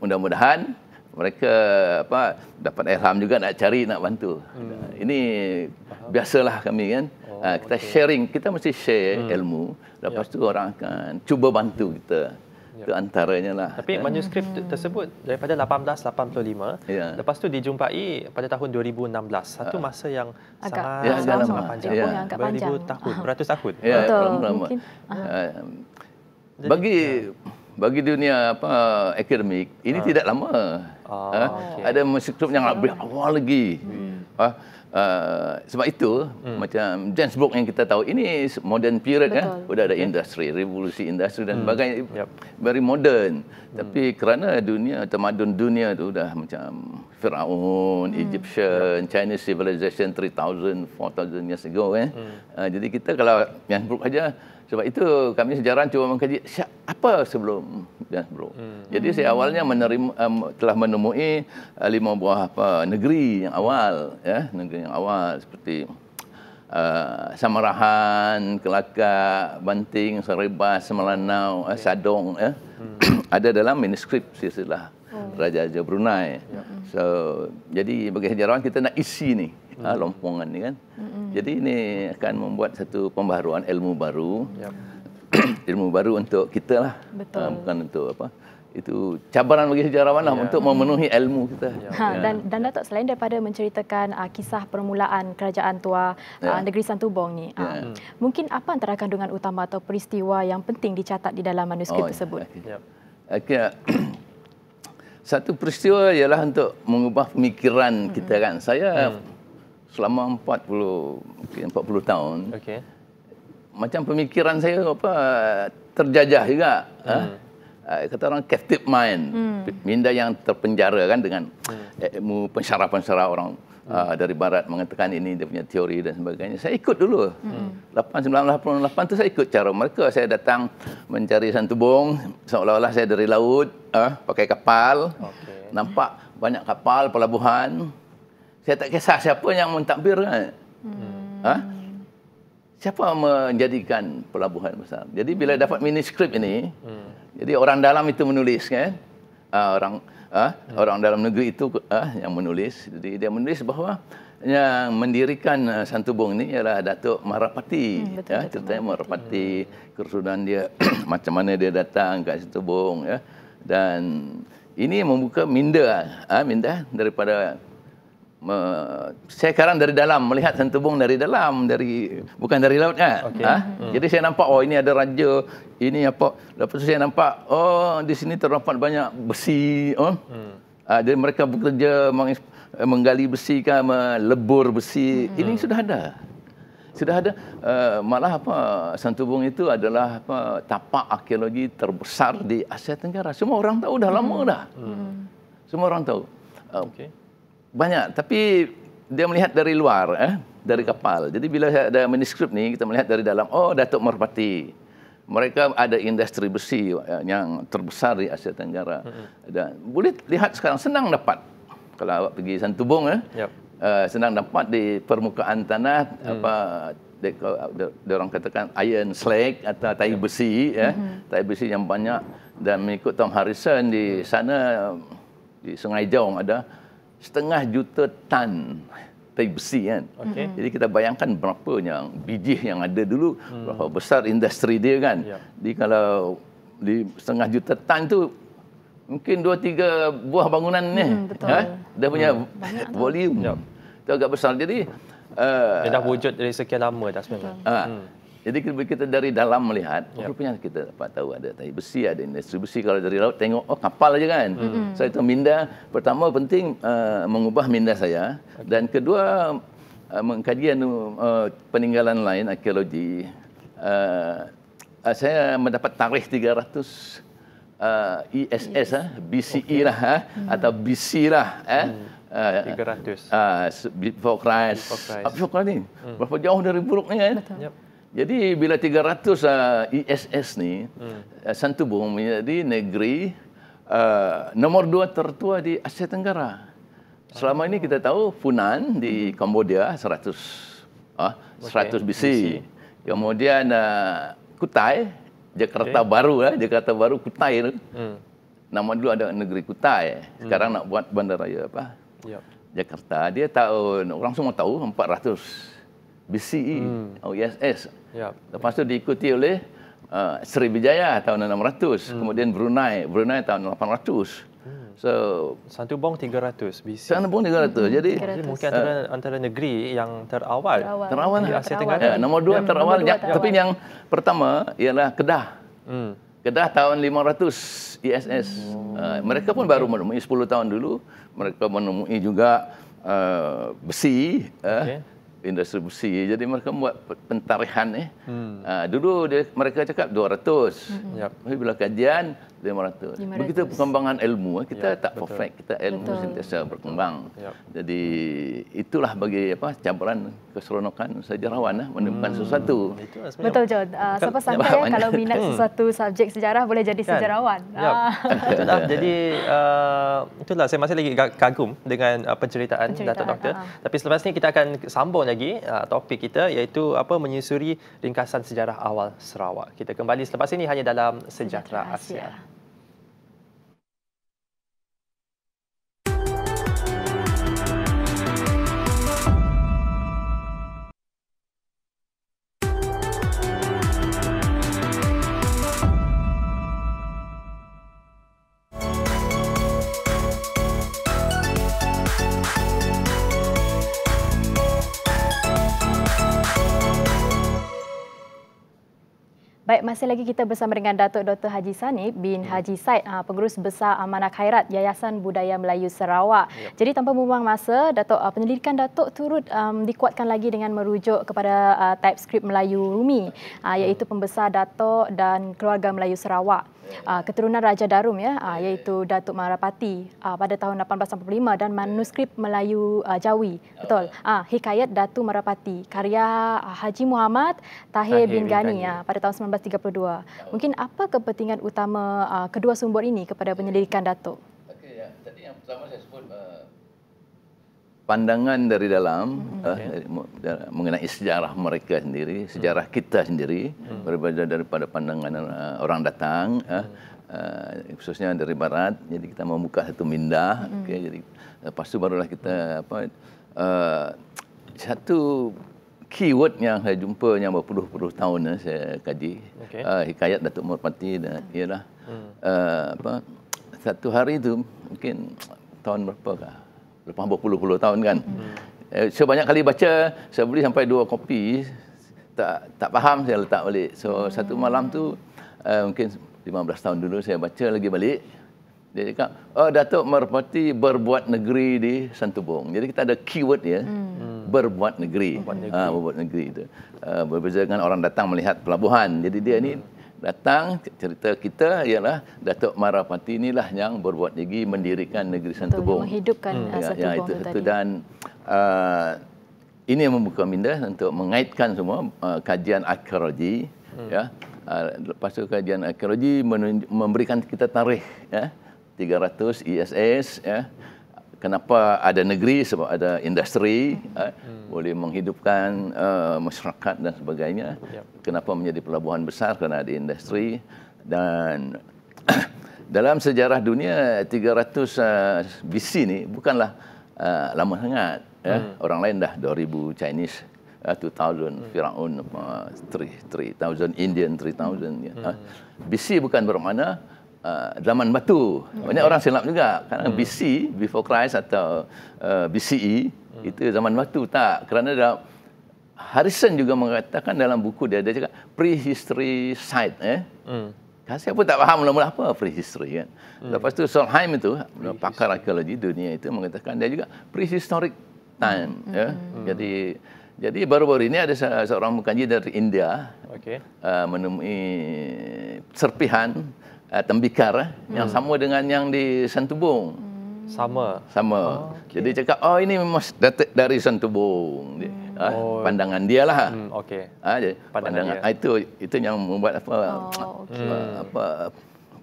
mudah-mudahan mereka apa dapat ilham juga nak cari nak bantu. Hmm. Ini Faham. biasalah kami kan. Oh, uh, kita okay. sharing, kita mesti share hmm. ilmu. Lepas yeah. tu orang akan cuba bantu kita. Ya. Itu antaranya lah. Tapi kan? manuskrip hmm. tersebut daripada 1885, yeah. lepas tu dijumpai pada tahun 2016. Satu ah. masa yang agak, sangat, ya, sangat, sangat panjang. Yeah. Beribu tahun, ah. beratus tahun. Yeah, Betul. Lama. Mungkin. Uh, bagi... Ya bagi dunia apa akademik ini ha. tidak lama. Oh, ah, ha. Ah, okay. Ada manuskrip yang lebih awal lagi. Hmm. Ha. Uh, sebab itu hmm. macam James Book yang kita tahu ini modern period kan? Betul. kan. Sudah ada industri, revolusi industri dan hmm. sebagainya. Yep. Very modern. Hmm. Tapi kerana dunia tamadun dunia itu sudah macam Firaun, hmm. Egyptian, yep. Chinese civilization 3000, 4000 years ago kan. Hmm. Uh, jadi kita kalau yang Brooke aja sebab itu kami sejarah cuba mengkaji apa sebelum ya, sebelum. Hmm. Jadi saya awalnya menerima um, telah menemui uh, lima buah apa negeri yang awal ya, negeri yang awal seperti uh, Samarahan, Kelaka Banting, Seribas, Semelanau, uh, Sadong ya. Hmm. *clears throat* Ada dalam manuskrip silsilah Raja-raja oh. Brunei. Yeah. So, jadi bagi sejarawan kita nak isi ni ha, mm. uh, lompongan ni kan. Mm-hmm. Jadi ini akan membuat satu pembaharuan ilmu baru. Yep. *clears throat* ilmu baru untuk kita lah. Betul. Ha, bukan untuk apa? itu cabaran bagi sejarawan lah ya. untuk memenuhi ilmu kita. Ya. Ha, dan dan Datuk selain daripada menceritakan uh, kisah permulaan kerajaan tua ah, ya. uh, negeri Santubong ni. Ah, ya. Uh, mungkin apa antara kandungan utama atau peristiwa yang penting dicatat di dalam manuskrip oh, ya. tersebut? Ya. Okay. Okay satu peristiwa ialah untuk mengubah pemikiran hmm kita kan. Saya mm. selama 40 40 tahun. Okay. Macam pemikiran saya apa terjajah juga. Mm. Ha? kata orang captive mind hmm. minda yang terpenjara kan dengan hmm. ilmu pensyarah-pensyarah orang hmm. uh, dari barat mengatakan ini dia punya teori dan sebagainya. Saya ikut dulu. Hmm. 1988 tu saya ikut cara mereka. Saya datang mencari santubong seolah-olah saya dari laut uh, pakai kapal. Okay. Nampak banyak kapal pelabuhan. Saya tak kisah siapa yang mentadbir kan. Hmm. Uh, siapa menjadikan pelabuhan besar. Jadi bila hmm. dapat manuskrip ini, hmm. jadi orang dalam itu menulis kan. Uh, orang hmm. orang dalam negeri itu uh, yang menulis. Jadi dia menulis bahawa yang mendirikan uh, ah, Santubong ini ialah Datuk Marapati. Hmm, ya, Ceritanya Marapati, hmm. kerusuhan dia, *clears throat* macam mana dia datang ke Santubong. Ya. Dan ini membuka minda, uh, minda daripada saya sekarang dari dalam melihat sentubung dari dalam dari bukan dari laut kan. Okay. Ha? Hmm. Jadi saya nampak oh ini ada raja, ini apa? Lepas tu saya nampak oh di sini terdapat banyak besi. Oh. Hmm. Ha, jadi mereka bekerja menggali besi kan, melebur besi. Hmm. Ini sudah ada. Sudah ada uh, malah apa Santubung itu adalah apa tapak arkeologi terbesar di Asia Tenggara. Semua orang tahu dah lama hmm. dah. Hmm. Semua orang tahu. Uh, eh, okay banyak tapi dia melihat dari luar eh dari kapal. Jadi bila ada manuskrip ni kita melihat dari dalam oh Datuk Merpati. Mereka ada industri besi eh, yang terbesar di Asia Tenggara. Dan boleh lihat sekarang senang dapat kalau awak pergi Santubong eh. Yep. Uh, eh, senang dapat di permukaan tanah hmm. apa dia orang katakan iron slag atau tai besi yep. eh. Mm-hmm. Tai besi yang banyak dan mengikut Tom Harrison di sana di Sungai Jong ada setengah juta tan tapi besi kan. Okay. Jadi kita bayangkan berapa yang biji yang ada dulu, hmm. berapa besar industri dia kan. Yeah. Jadi kalau di setengah juta tan tu mungkin dua tiga buah bangunan ni. Hmm, betul. Ha? punya hmm. volume. Yep. Ya. Itu agak besar. Jadi uh, dah wujud dari sekian lama dah sebenarnya. Uh, hmm. Jadi kita dari dalam melihat, yep. Ya. rupanya kita dapat tahu ada tadi besi ada industri besi kalau dari laut tengok oh kapal aja kan. Mm -hmm. Saya so, itu minda pertama penting uh, mengubah minda saya okay. dan kedua uh, mengkaji uh, peninggalan lain arkeologi. Uh, uh, saya mendapat tarikh 300 Uh, ESS yes. ha? Ah, BCE okay. lah ha? hmm. atau BC e lah eh? hmm. 300 uh, before Christ before Christ, before ah, before Christ ni. Hmm. berapa jauh dari buruknya? ni kan? Yep. Jadi bila 300 uh, ISS e ni hmm. Uh, Santo Bung menjadi negeri uh, nomor dua tertua di Asia Tenggara. Selama ini kita tahu Funan di Kamboja 100 uh, 100 BC. Okay. Kemudian uh, Kutai Jakarta okay. Baru lah uh, Jakarta Baru Kutai. Hmm. Nama dulu ada negeri Kutai. Hmm. Sekarang hmm. nak buat bandaraya apa? Yep. Jakarta. Dia tahu orang semua tahu 400 BCE, hmm. OISS. E oh, Ya. Lepas tu diikuti oleh uh, Sriwijaya tahun 600, hmm. kemudian Brunei, Brunei tahun 800. Hmm. So Santu Bong 300 BC. Santu Bong 300. Hmm. Jadi, 300. jadi mungkin antara, uh, antara negeri yang terawal. Terawal. terawal. Di ha. Asia Tenggara. Ya, nombor dua yang terawal. Nombor dua, ya, tapi yang pertama ialah Kedah. Hmm. Kedah tahun 500 ISS. Hmm. Uh, mereka pun okay. baru menemui 10 tahun dulu. Mereka menemui juga uh, besi. Uh, okay distribusi. Jadi mereka buat pentarihan ni. Hmm. Uh, dulu dia, mereka cakap 200. Hmm. Yep. Tapi bila kajian lima Begitu perkembangan ilmu, eh, kita ya, tak betul. perfect. Kita ilmu betul. sentiasa berkembang. Ya. Jadi itulah bagi apa campuran keseronokan sejarawan lah, eh, menemukan hmm. sesuatu. Lah betul, John. Uh, siapa sangka ya, kalau minat hmm. sesuatu subjek sejarah, boleh jadi kan? sejarawan. Kan? Ya. Ah. Lah. Jadi uh, itulah, saya masih lagi kagum dengan uh, penceritaan, penceritaan Dato' Doktor. uh Tapi selepas ni kita akan sambung lagi uh, topik kita iaitu apa menyusuri ringkasan sejarah awal Sarawak. Kita kembali selepas ini hanya dalam Sejahtera, Sejahtera Asia. Asia. Baik, masih lagi kita bersama dengan Datuk Dr. Haji Sani bin ya. Haji Said, ah, Pengurus Besar Amanah Khairat Yayasan Budaya Melayu Sarawak. Ya. Jadi tanpa membuang masa, Datuk ah, penyelidikan Datuk turut um, dikuatkan lagi dengan merujuk kepada uh, TypeScript Melayu Rumi, ya. iaitu pembesar Datuk dan keluarga Melayu Sarawak uh, keturunan Raja Darum ya, uh, yeah. iaitu Datuk Marapati uh, pada tahun 1845 dan manuskrip yeah. Melayu uh, Jawi. Oh. Betul. uh, Hikayat Datuk Marapati karya Haji Muhammad Tahir, Tahir bin Ghani ya, pada tahun 1932. Oh. Mungkin apa kepentingan utama uh, kedua sumber ini kepada penyelidikan Datuk? Okey ya, tadi yang pertama saya sebut uh, pandangan dari dalam hmm uh, okay. Eh, mengenai sejarah mereka sendiri, sejarah mm. kita sendiri mm. Mm-hmm. berbeza daripada pandangan uh, orang datang uh, uh, khususnya dari barat. Jadi kita membuka satu minda, mm. Mm-hmm. okay, jadi lepas itu barulah kita apa uh, satu keyword yang saya jumpa yang berpuluh-puluh tahun uh, saya kaji okay. uh, hikayat Datuk Murpati dan ialah mm-hmm. uh, mm. apa satu hari itu mungkin tahun berapakah lepas berpuluh-puluh tahun kan. Hmm. Uh, sebanyak kali baca, saya beli sampai dua kopi, tak tak faham saya letak balik. So satu malam tu uh, mungkin 15 tahun dulu saya baca lagi balik. Dia cakap, oh, Datuk Merpati berbuat negeri di Santubong. Jadi kita ada keyword ya, hmm. berbuat negeri. Berbuat ah, negeri. Ha, berbuat negeri itu. Uh, berbeza dengan orang datang melihat pelabuhan. Jadi dia ni hmm datang cerita kita ialah Datuk Marapati inilah yang berbuat gigi mendirikan negeri Santubong. Menghidupkan hmm. Santubong uh, ya, ya itu, itu tadi. Dan uh, ini yang membuka minda untuk mengaitkan semua uh, kajian arkeologi. Hmm. Ya. Uh, lepas itu kajian arkeologi memberikan kita tarikh ya. 300 ISS ya kenapa ada negeri sebab ada industri eh, hmm. uh, boleh menghidupkan uh, masyarakat dan sebagainya yep. kenapa menjadi pelabuhan besar kerana ada industri dan *clears throat* dalam sejarah dunia 300 uh, BC ni bukanlah uh, lama sangat ya. hmm. eh? orang lain dah 2000 Chinese 2000 tahun hmm. firaun 3000 Indian 3000 ya. Hmm. BC bukan bermakna uh, zaman batu. Okay. Hmm. Banyak orang silap juga. Kadang hmm. BC, before Christ atau uh, BCE, hmm. itu zaman batu. Tak, kerana dalam Harrison juga mengatakan dalam buku dia, dia cakap prehistory site. Eh. Hmm. Siapa tak faham mula-mula apa prehistory kan. Hmm. Lepas tu Solheim itu, pakar arkeologi dunia itu mengatakan dia juga prehistoric time. Hmm. Yeah. Hmm. hmm. Jadi jadi baru-baru ini ada seorang mukanji dari India okay. uh, menemui serpihan uh, tembikar eh, hmm. yang sama dengan yang di Sentubung. Hmm. Sama. Sama. Oh, okay. Jadi cakap, oh ini memang dari Sentubung. Hmm. Ha, oh. Pandangan dia lah. Hmm, okay. Ha, ah, pandangan pandangan dia. Ah, itu itu yang membuat apa? Oh, okay. apa, hmm. apa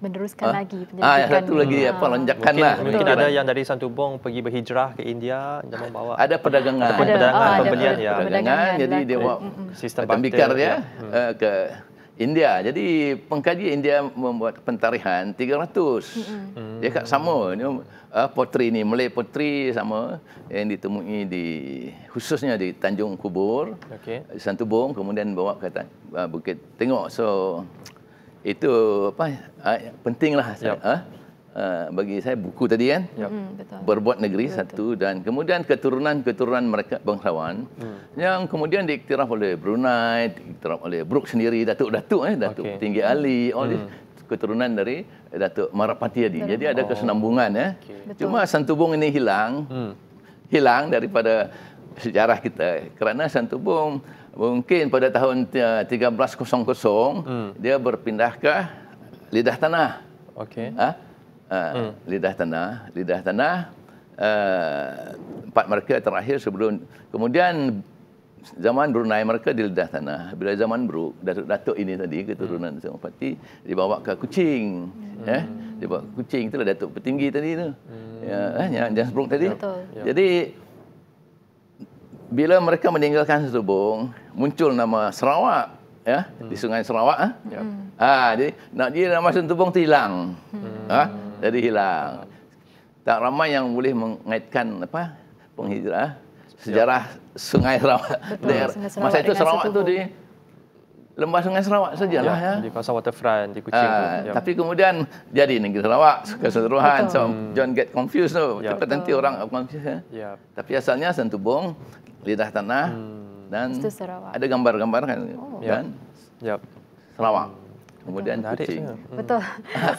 meneruskan ha? lagi penyelidikan. Ah, satu lagi apa lonjakan lah. Mungkin, mungkin ada yang dari Santubong pergi berhijrah ke India dan bawa. Ada perdagangan. Ada, perdagangan, oh, pembelian ya. Perdagangan, jadi dia bawa sistem bantir. Tembikar ya, ke India. Jadi pengkaji India membuat pentarihan 300. Mm -hmm. Dia kat sama ni uh, ah, potri ni, Malay potri sama yang ditemui di khususnya di Tanjung Kubur. Okey. Santubong kemudian bawa ke uh, Bukit Tengok. So itu apa uh, pentinglah yep. uh, Eh, bagi saya buku tadi kan ya. hmm, betul. berbuat negeri betul. satu dan kemudian keturunan-keturunan mereka bangsawan hmm. yang kemudian diiktiraf oleh Brunei diiktiraf oleh Brook sendiri datuk-datuk eh datuk okay. tinggi Ali all hmm. keturunan dari datuk Marapati tadi jadi ada kesenambungan ya eh. okay. cuma Santubong ini hilang hmm. hilang daripada sejarah kita kerana Santubong mungkin pada tahun 1300 hmm. dia berpindah ke lidah tanah okey ah, Ah, hmm. lidah tanah, lidah tanah uh, empat mereka terakhir sebelum kemudian zaman Brunei mereka di lidah tanah. Bila zaman Bruk, datuk-datuk ini tadi keturunan hmm. Senopati dibawa ke Kuching. Hmm. Eh, dibawa ke Kuching itulah datuk petinggi tadi tu. Hmm. Ya, eh, yang Bruk tadi. Betul. Ya. Jadi bila mereka meninggalkan Subung, muncul nama Sarawak ya hmm. di Sungai Sarawak ah. Ha? Hmm. Yep. Ya. ha jadi nak dia nak masuk tubung tu hilang. Hmm. Ha? Jadi hilang. Tak ramai yang boleh mengaitkan apa penghijrah ya. sejarah yep. Sungai Sarawak. Daerah masa itu Sarawak tu di Lembah Sungai Sarawak sajalah ya, ya. Di kawasan waterfront di Kuching. Ha, tu. Ya. Tapi kemudian jadi negeri Sarawak keseluruhan so hmm. John get confused tu. Ya. nanti orang confuse. ya. Tapi asalnya Sentubung lidah tanah. Hmm dan Sarawak. ada gambar-gambar kan oh. dan yep. Sarawak. Hmm. Kemudian hmm. Betul. kucing. Betul.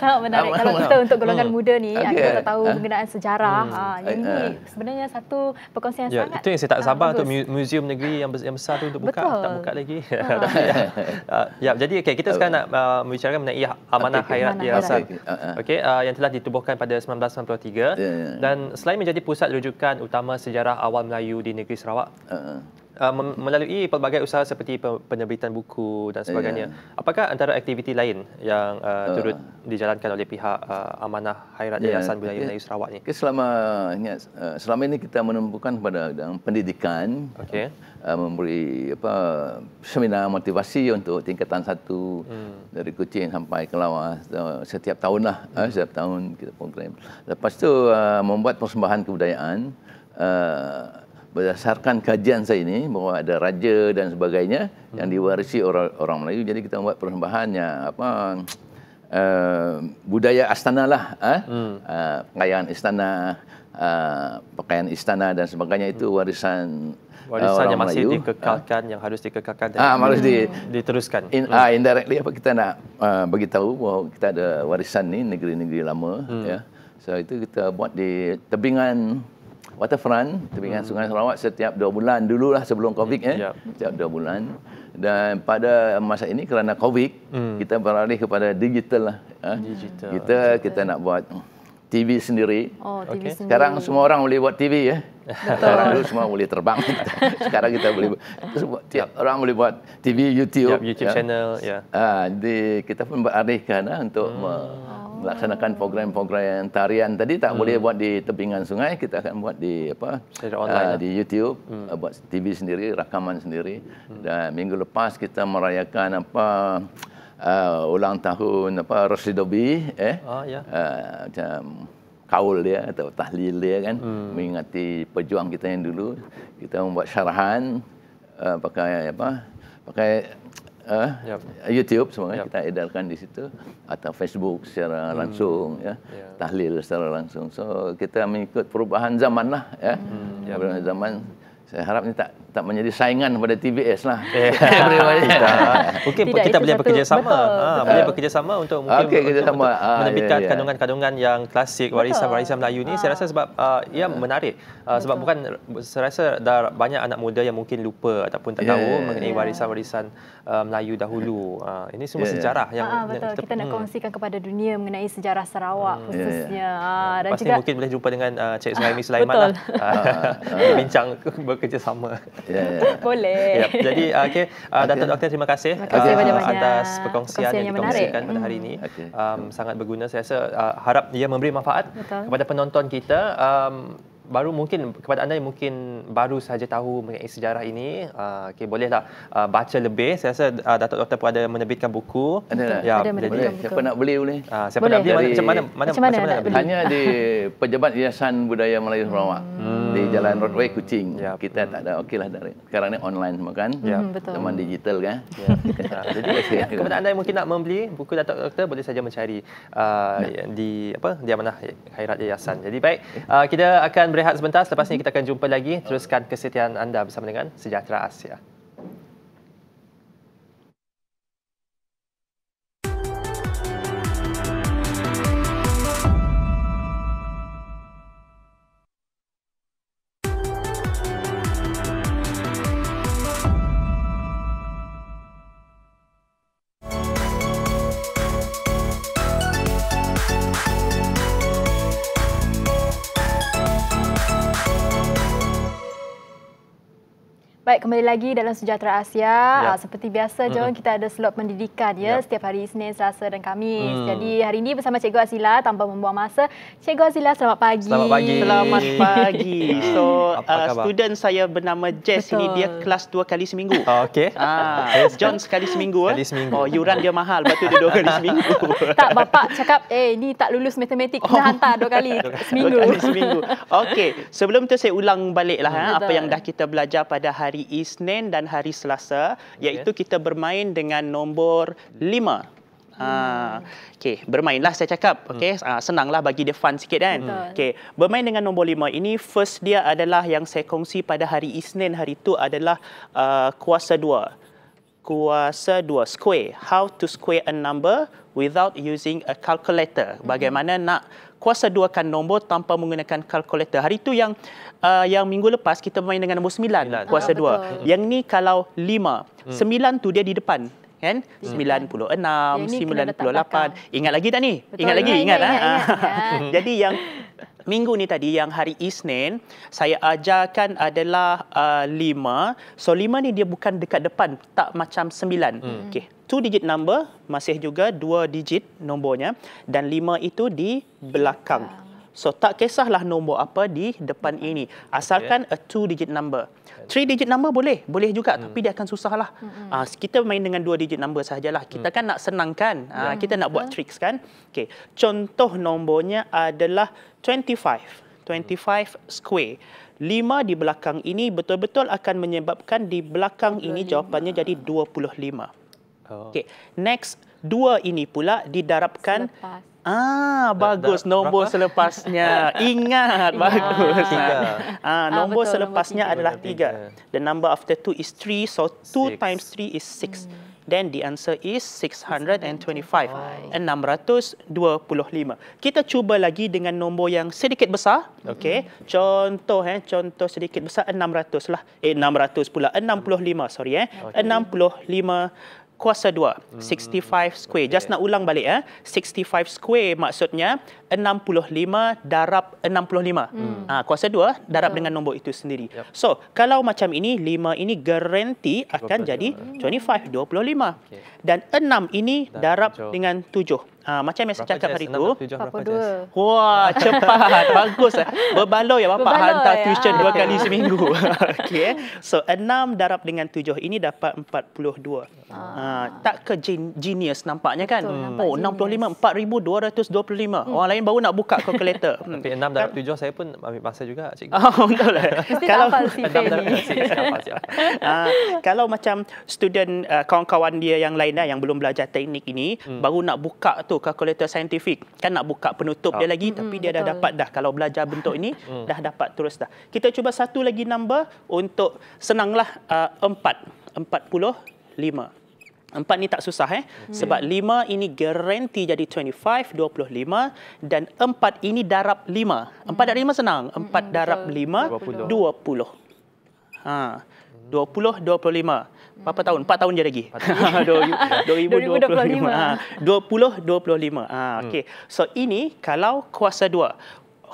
Sangat menarik. Amal, Kalau kita untuk golongan hmm. muda ni, okay. kita tahu ah. mengenai sejarah. Hmm. Ha, ah, ini ha. Eh, eh. sebenarnya satu perkongsian ya, sangat. Itu yang saya tak ah, sabar bagus. untuk muzium negeri yang besar, yang besar tu untuk buka. Betul. Tak buka lagi. Ha. *laughs* ya, jadi okay, kita sekarang nak uh, membicarakan mengenai amanah okay, hayat yang asal. Okay, uh, yang telah ditubuhkan pada 1993. Yeah, ya, ya. Dan selain menjadi pusat rujukan utama sejarah awal Melayu di negeri Sarawak, uh-huh uh, melalui pelbagai usaha seperti penerbitan buku dan sebagainya. Yeah. Apakah antara aktiviti lain yang uh, uh, turut dijalankan oleh pihak uh, Amanah Hairat yeah, Yayasan Budaya ya. Melayu Sarawak ini? Okay, selama, ya, selama ini kita menemukan pada dalam pendidikan, okay. uh, memberi apa, seminar motivasi untuk tingkatan satu hmm. dari kucing sampai ke Lawas uh, setiap tahun lah, hmm. uh, setiap tahun kita program. Lepas tu uh, membuat persembahan kebudayaan. Uh, berdasarkan kajian saya ini bahawa ada raja dan sebagainya hmm. yang diwarisi orang orang Melayu jadi kita buat persembahannya apa uh, *tsk* budaya astana lah eh? hmm. uh, eh, kayaan istana Uh, pakaian istana dan sebagainya itu hmm. warisan warisan uh, orang yang masih Melayu. dikekalkan uh, yang harus dikekalkan dan uh, harus di, diteruskan. In, uh, indirectly apa kita nak uh, bagi tahu bahawa kita ada warisan ni negeri-negeri lama hmm. ya. So itu kita buat di tebingan waterfront tepikan hmm. Sungai Sarawak setiap dua bulan dululah sebelum Covid eh? ya Yep. Setiap dua bulan dan pada masa ini kerana Covid hmm. kita beralih kepada digital lah. Eh. Digital. Kita kita nak buat TV sendiri. Oh, TV okay. sendiri. Sekarang semua orang boleh buat TV ya. Eh? Betul. Orang dulu semua boleh terbang. *laughs* Sekarang kita boleh buat. Tiap yep. orang boleh buat TV, YouTube. Yep, YouTube ya. channel. Yeah. Ah, jadi kita pun beralihkan lah untuk hmm. Oh melaksanakan program-program tarian tadi tak hmm. boleh buat di tepingan sungai kita akan buat di apa uh, di YouTube hmm. uh, buat TV sendiri rakaman sendiri hmm. dan minggu lepas kita merayakan apa uh, ulang tahun apa Rosidobi eh ah, yeah. Ya. uh, macam kaul dia atau tahlil dia kan hmm. mengingati pejuang kita yang dulu kita membuat syarahan uh, pakai apa pakai uh, ha? yep. YouTube semua kan yep. kita edarkan di situ atau Facebook secara hmm. langsung ya yeah. tahlil secara langsung so kita mengikut perubahan zaman lah ya hmm. yep. perubahan zaman saya harap ini tak tak menjadi saingan pada TBS lah. Yeah. *laughs* mungkin Tidak, kita boleh bekerjasama. Ha, boleh bekerjasama untuk mungkin okay, kerjasama. Untuk ah, menerbitkan yeah, yeah. kandungan-kandungan yang klasik warisan-warisan Melayu ni. Ah. Saya rasa sebab uh, ia ah. menarik. Uh, sebab bukan, saya rasa dah banyak anak muda yang mungkin lupa ataupun tak yeah. tahu ya, ya. mengenai warisan-warisan Uh, Melayu dahulu. Uh, ini semua yeah, sejarah yeah. yang ha, betul. kita, kita nak kongsikan kepada dunia mengenai sejarah Sarawak hmm. khususnya. Yeah, yeah. Ha, dan Pasti juga mungkin boleh jumpa dengan uh, Cik Suhaimi *laughs* Sulaiman lah. *laughs* Bincang *laughs* bekerjasama. Boleh. Jadi okay Datuk Doktor terima kasih atas perkongsian yang dikongsikan pada hari hmm. ini. Um, sangat berguna saya rasa harap ia memberi manfaat kepada penonton kita. Um, baru mungkin kepada anda yang mungkin baru saja tahu mengenai sejarah ini, uh, ah, okay, bolehlah uh, baca lebih. Saya rasa uh, Datuk Doktor pun ada menerbitkan buku. Ada lah. Ya, ada jadi, buku. Siapa nak beli boleh. Uh, siapa boleh. nak beli, macam mana, mana, macam mana, macam mana nak Hanya di *laughs* Pejabat Yayasan Budaya Melayu Sarawak. Hmm di jalan roadway kucing. Yep. Kita tak ada okeylah dari. Sekarang ni online semua kan? Yep. Hmm, Teman digital kan? *laughs* Jadi kepada anda yang mungkin nak membeli buku Datuk Doktor boleh saja mencari uh, di apa di mana Khairat Yayasan. Jadi baik, uh, kita akan berehat sebentar selepas ini kita akan jumpa lagi teruskan kesetiaan anda bersama dengan Sejahtera Asia. Baik, kembali lagi dalam Sejahtera Asia. Ya. Seperti biasa, Jom, mm-hmm. kita ada slot pendidikan ya, ya. setiap hari Isnin, Selasa dan Kamis. Mm. Jadi hari ini bersama Cikgu Azila, tanpa membuang masa. Cikgu Azila, selamat pagi. Selamat pagi. Selamat pagi. *laughs* Ah, so, uh, student saya bernama Jess Betul. ini, dia kelas dua kali seminggu. *laughs* Oh, okay. Ah, John sekali seminggu. Sekali eh? seminggu. Oh, yuran dia mahal, lepas tu dia dua kali *laughs* seminggu. tak, bapak cakap, eh, ini tak lulus matematik, kena oh. hantar dua kali seminggu. Dua kali seminggu. Okay, sebelum tu saya ulang balik lah eh, apa yang dah kita belajar pada hari Isnin dan hari Selasa okay. iaitu kita bermain dengan nombor 5. Uh, ah, okay, bermainlah saya cakap hmm. okay, uh, ah, Senanglah bagi dia fun sikit kan hmm. okay, Bermain dengan nombor lima Ini first dia adalah yang saya kongsi pada hari Isnin Hari itu adalah uh, kuasa dua Kuasa dua Square How to square a number without using a calculator hmm. Bagaimana nak kuasa duakan nombor tanpa menggunakan kalkulator. Hari itu yang uh, yang minggu lepas kita bermain dengan nombor 9, 9. kuasa 2. Ah, yang ni kalau 5, 9 hmm. tu dia di depan kan? Hmm. 96, 96 98. Ingat lagi tak ni? Betul ingat ya? lagi, ingat, ingat, ingat, ha? ingat, ingat. *laughs* Jadi yang minggu ni tadi yang hari Isnin saya ajarkan adalah uh, 5. So lima ni dia bukan dekat depan, tak macam sembilan. Hmm. Okey. Two digit number masih juga dua digit nombornya dan lima itu di belakang. Ya. So tak kisahlah nombor apa di depan hmm. ini. Asalkan okay. Ya. a two digit number. Three digit number boleh. Boleh juga. Hmm. Tapi dia akan susahlah. Hmm. Uh, kita main dengan dua digit number sahajalah. Kita hmm. kan nak senangkan. Uh, hmm. Kita nak buat hmm. tricks kan. Okay. Contoh nombornya adalah 25. 25 square. 5 di belakang ini betul-betul akan menyebabkan di belakang 25. ini jawapannya jadi 25. Oh. Okay. Next, 2 ini pula didarabkan Ah, bagus. Nombor selepasnya. Ingat. Bagus. Ah, nombor selepasnya adalah tiga. The number after two is three. So, two times three is six. Hmm. Then the answer is 625. 625. Kita cuba lagi dengan nombor yang sedikit besar. Okay. Hmm. Contoh, eh, contoh sedikit besar 600 lah. Eh, 600 pula. 65, sorry. Eh. 65 kuasa 2 65 hmm. square okay. just nak ulang balik eh. ya 65 square maksudnya 65 darab 65 hmm. ha, kuasa 2 darab hmm. dengan nombor itu sendiri yep. so kalau macam ini 5 ini garanti akan jadi 25 25 okay. dan 6 ini darab, darab dengan 7 Ha, macam yang saya cakap hari tu. 62. Wah, *laughs* cepat. Bagus. Eh. Berbaloi ya bapak Berbaloi, hantar ya. tuition dua kali seminggu. *laughs* okay. Eh. So, enam darab dengan tujuh ini dapat empat puluh dua. Ah. Ah, tak ke genius nampaknya kan? Betul, hmm. nampak oh, 65, genius. 4,225. Hmm. Orang lain baru nak buka calculator. *laughs* Tapi 6 hmm. darab kan? tujuh saya pun ambil masa juga, Oh, betul. Eh. kalau, tak apa, si Kalau macam student, uh, kawan-kawan dia yang lain, lah, yang belum belajar teknik ini, hmm. baru nak buka satu kalkulator saintifik kan nak buka penutup oh. dia ah. lagi tapi dia betul. dah dapat dah kalau belajar bentuk ini *laughs* mm. dah dapat terus dah kita cuba satu lagi number untuk senanglah uh, 4 45 Empat ni tak susah eh. Mm. Sebab lima ini garanti jadi 25, 25. Dan empat ini darab lima. Empat darab lima senang. Mm. Empat mm, darab lima, 20. 20. Ha. 20, 25 berapa tahun? empat tahun je lagi. 2025. 2025. *laughs* *laughs* Ah, ah hmm. okey. So ini kalau kuasa dua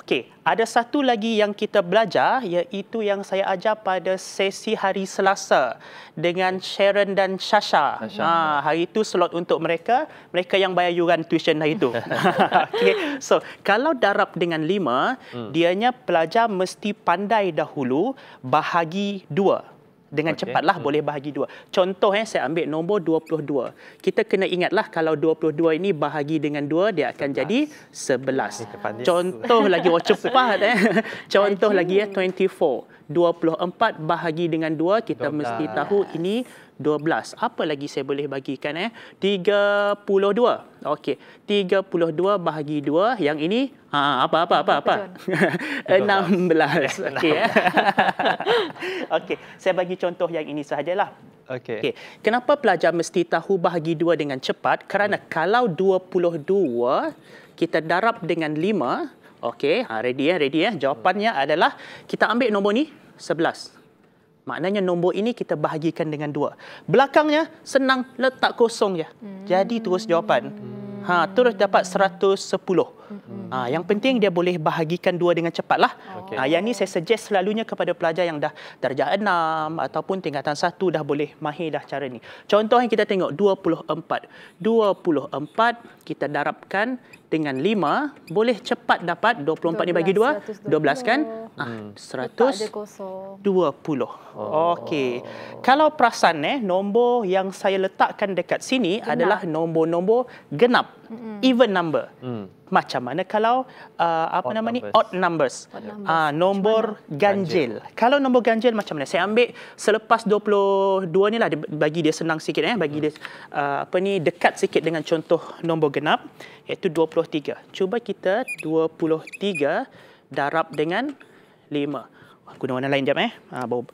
Okey, ada satu lagi yang kita belajar iaitu yang saya ajar pada sesi hari Selasa dengan Sharon dan Shasha. Ha, hari itu slot untuk mereka, mereka yang bayar yuran tuition hari itu. *laughs* okay so kalau darab dengan lima, hmm. dianya pelajar mesti pandai dahulu bahagi dua. Dengan okay. cepatlah hmm. boleh bahagi dua. Contoh eh, saya ambil nombor 22. Kita kena ingatlah kalau 22 ini bahagi dengan dua, dia akan 11. jadi 11. Contoh lagi, oh cepat. Eh. *laughs* Contoh lagi ya, eh, 24. 24 bahagi dengan dua, kita 12. mesti tahu ini 12. Apa lagi saya boleh bagikan eh? 32. Okey. 32 bahagi 2 yang ini ha apa apa apa apa. apa? 16. 16. Okey. Eh? *laughs* Okey, saya bagi contoh yang ini sahajalah. Okey. Okey. Kenapa pelajar mesti tahu bahagi 2 dengan cepat? Kerana hmm. kalau 22 kita darab dengan 5, okey, ha ready eh, ready eh. Jawapannya hmm. adalah kita ambil nombor ni 11. Maknanya nombor ini kita bahagikan dengan dua. Belakangnya senang letak kosong ya Hmm. Jadi terus jawapan. Hmm. Ha, terus dapat 110 hmm Ha, yang penting dia boleh bahagikan dua dengan cepat lah. Okay. Ha, yang ni saya suggest selalunya kepada pelajar yang dah darjah enam ataupun tingkatan satu dah boleh mahir dah cara ni. Contoh yang kita tengok 24. 24 kita darabkan dengan 5 boleh cepat dapat 24 ni bagi 2 12, 12 kan ah 120 hmm. okey kalau perasan eh nombor yang saya letakkan dekat sini genap. adalah nombor-nombor genap mm even number. Mm. Macam mana kalau uh, apa odd nama numbers. ni odd numbers. Odd ah, numbers. Uh, nombor ganjil. ganjil. Kalau nombor ganjil macam mana? Saya ambil selepas 22 ni lah bagi dia senang sikit eh bagi mm. dia uh, apa ni dekat sikit dengan contoh nombor genap iaitu 23. Cuba kita 23 darab dengan 5 guna warna lain jap eh. Ha, ber,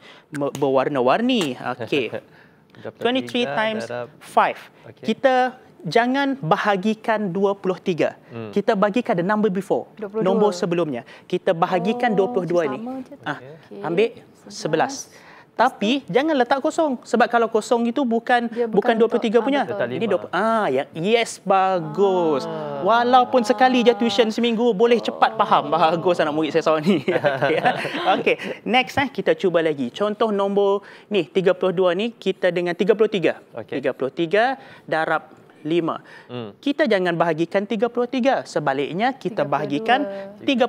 berwarna-warni. Okey. 23 *laughs* times 5. Okay. Kita jangan bahagikan 23. Hmm. Kita bahagikan the number before. 22. Nombor sebelumnya. Kita bahagikan oh, 22 ni. Ah, okay. Ambil 11. 11. Tapi Pasti. jangan letak kosong sebab kalau kosong itu bukan bukan, bukan 23 untuk, punya. Ah, Ini 20. Ah ya, yes bagus. Ah. Walaupun ah. sekali je tuition seminggu boleh cepat oh. faham. Bagus anak murid saya seorang ni. *laughs* *laughs* Ya. Okey, next eh kita cuba lagi. Contoh nombor ni 32 ni kita dengan 33. Okay. 33 darab lima. Hmm. Kita jangan bahagikan tiga puluh tiga. Sebaliknya, kita 32. bahagikan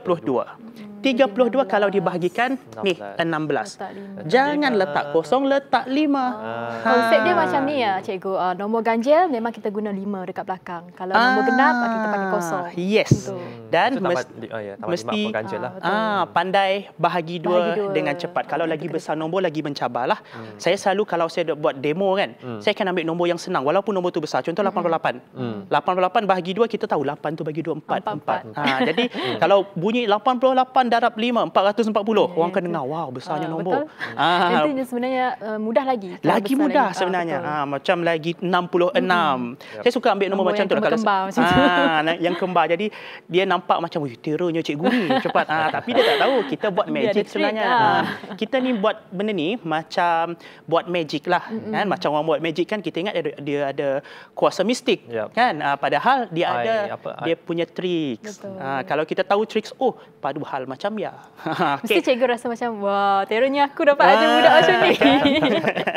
puluh dua. Hmm. 32 kalau dibahagikan ni 16. Jangan letak kosong, letak 5. Ah. Konsep dia macam ni ya cikgu. Uh, nombor ganjil memang kita guna 5 dekat belakang. Kalau nombor genap kita pakai kosong. Yes. Betul. Dan so, hmm. mes tamat, oh, ya, mesti ganjil lah. ah, pandai bahagi dua, bahagi dua dengan cepat. Kalau lagi besar nombor lagi mencabarlah. Hmm. Saya selalu kalau saya buat demo kan, hmm. saya akan ambil nombor yang senang walaupun nombor tu besar. Contoh 88. Hmm. 88 hmm. bahagi 2 kita tahu 8 tu bagi 2 4 4. Ha, jadi hmm. kalau bunyi 88 dan darab 5 440 yeah, orang yeah, kena dengar wow besarnya uh, nombor betul uh, ah. itu sebenarnya uh, mudah lagi lagi mudah lagi. sebenarnya uh, uh, macam lagi enam puluh enam. saya suka ambil nombor, nombor macam tu kalau kembar, kembar macam tu yang kembar jadi dia nampak macam wuih teranya cikgu ni *laughs* cepat uh, tapi dia tak tahu kita buat magic sebenarnya uh, kita ni buat benda ni macam buat magic lah mm-hmm. kan macam orang buat magic kan kita ingat dia, dia ada kuasa mistik yep. kan uh, padahal dia I, ada apa, dia punya tricks betul. kalau kita tahu tricks oh padu hal macam macam ya. okay. *laughs* Mesti cikgu rasa macam, wah, teronya aku dapat ajar budak macam ni.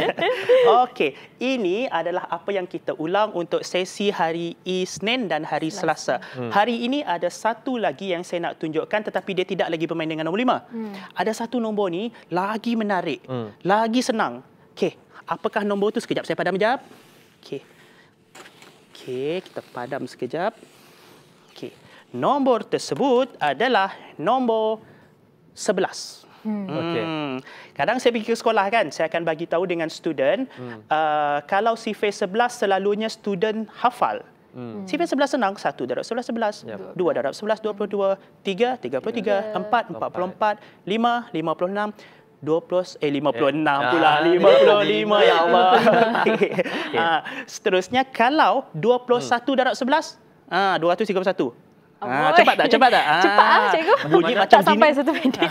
*laughs* *laughs* Okey, ini adalah apa yang kita ulang untuk sesi hari Isnin dan hari Selasa. Hmm. Hari ini ada satu lagi yang saya nak tunjukkan tetapi dia tidak lagi bermain dengan nombor lima. Hmm. Ada satu nombor ni lagi menarik, hmm. lagi senang. Okey, apakah nombor tu sekejap saya padam sekejap. Okey. okay kita padam sekejap. Okey nombor tersebut adalah nombor 11. Hmm. hmm. Okay. Kadang saya pergi ke sekolah kan, saya akan bagi tahu dengan student, hmm. uh, kalau sifir 11 selalunya student hafal. Hmm. hmm. Sifir 11 senang, satu darab 11, 11, yep. 2 darab empat puluh empat, lima lima puluh enam, dua puluh eh lima 56 eh. Ah, pula, lima ya Allah. *laughs* okay. uh, ah, seterusnya kalau 21 hmm. darab 11, Ah, satu. Oh, ah, cepat tak? *laughs* Cepat tak? Ah. Cepat lah ah. cikgu. Bunyi macam genius. sampai satu minit. *laughs*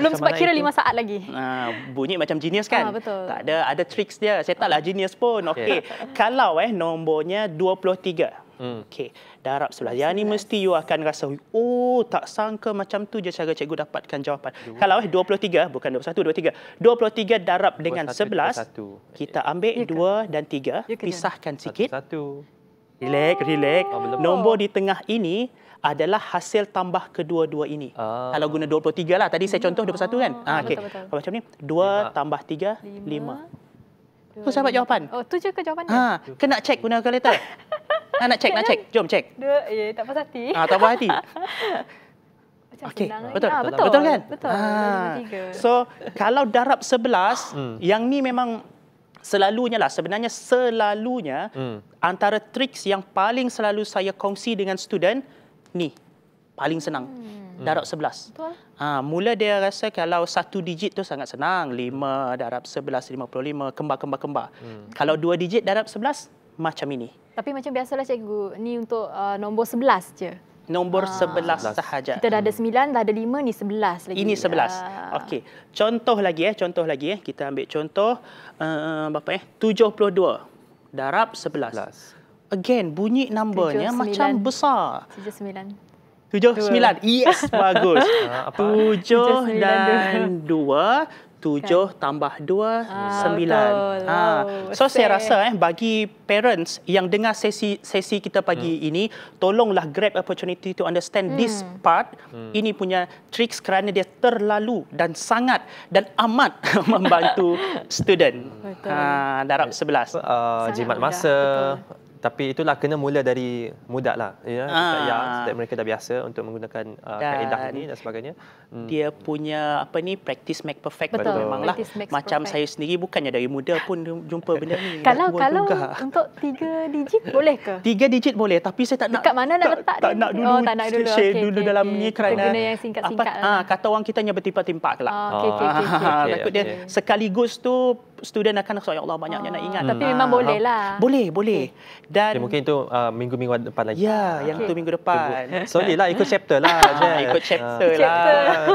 Belum sempat kira itu. lima saat lagi. Ah, bunyi macam genius kan? Ah, betul. Tak ada, ada tricks dia. Saya taklah genius pun. Okey. Okay. Kalau eh nombornya 23. Hmm. Okey. Darab sebelah. Yang ni mesti you akan rasa, oh tak sangka macam tu je cara cikgu dapatkan jawapan. Dua. Kalau eh 23, bukan 21, 23. 23 darab dua dengan satu, 11. 21. Kita ya. ambil 2 ya, dan 3. Ya, pisahkan sikit. 1. Relax, relax. Oh, nombor di tengah ini adalah hasil tambah kedua-dua ini. Oh. Kalau guna 23 lah. Tadi saya ah. contoh 21 oh. kan? Ah, okay. betul, betul. Macam ni, 2 tambah 3, 5. 5. Tu sahabat jawapan. Oh, tu je ke jawapannya? Ha, ah, kena cek guna kalkulator. *laughs* ha, nak cek, nak cek. Jom cek. Dua, ya, tak puas hati. Ha, tak puas hati. *laughs* Macam Betul. Ya, betul. Betul, betul kan? Betul. Ha. So, kalau darab 11, hmm. yang ni memang selalunya lah. Sebenarnya selalunya hmm. antara triks yang paling selalu saya kongsi dengan student ni paling senang hmm. darab 11. Betul. Ha, mula dia rasa kalau satu digit tu sangat senang, 5 darab 11 55 kembar-kembar-kembar. Hmm. Kalau dua digit darab 11 macam ini. Tapi macam biasalah cikgu, ni untuk uh, nombor 11 je. Nombor ha. Ah. 11 sahaja. Kita dah ada 9, dah ada 5 ni 11 lagi. Ini 11. Ha. Ah. Okey. Contoh lagi eh, contoh lagi eh. Kita ambil contoh uh, berapa eh? 72 darab 11. 11 again bunyi nombornya macam besar. 79. 79. Yes, *laughs* bagus. Tujuh ah, dan dua. Tujuh kan. tambah dua, ah, sembilan. Ah, so, saya rasa eh, bagi parents yang dengar sesi sesi kita pagi hmm. ini, tolonglah grab opportunity to understand hmm. this part. Hmm. Ini punya tricks kerana dia terlalu dan sangat dan amat *laughs* membantu student. Betul. darab sebelas. Uh, jimat masa. Betul tapi itulah kena mula dari muda lah ya ya ah. mereka dah biasa untuk menggunakan uh, kaedah ini dan sebagainya hmm. dia punya apa ni practice make perfect betul memang memanglah macam perfect. saya sendiri bukannya dari muda pun jumpa benda ni *laughs* kalau kalau juga. untuk tiga digit *laughs* boleh ke tiga digit boleh tapi saya tak nak dekat mana nak letak tak, oh, tak nak dulu oh, tak nak dulu okay, dulu okay, dalam okay. ni kerana yang singkat-singkat apa, lah. ah, kata orang kita hanya bertimpa-timpa lah. oh, okay, okay, okay, okay, okay, *laughs* takut okay. dia sekaligus tu student akan rasa ya Allah banyaknya oh. nak ah. ingat hmm. tapi memang ha. boleh lah boleh boleh dan ya, mungkin tu uh, ah, minggu-minggu depan lagi ya okay. yang tu minggu depan so *laughs* sorry lah ikut chapter lah *laughs* ikut chapter lah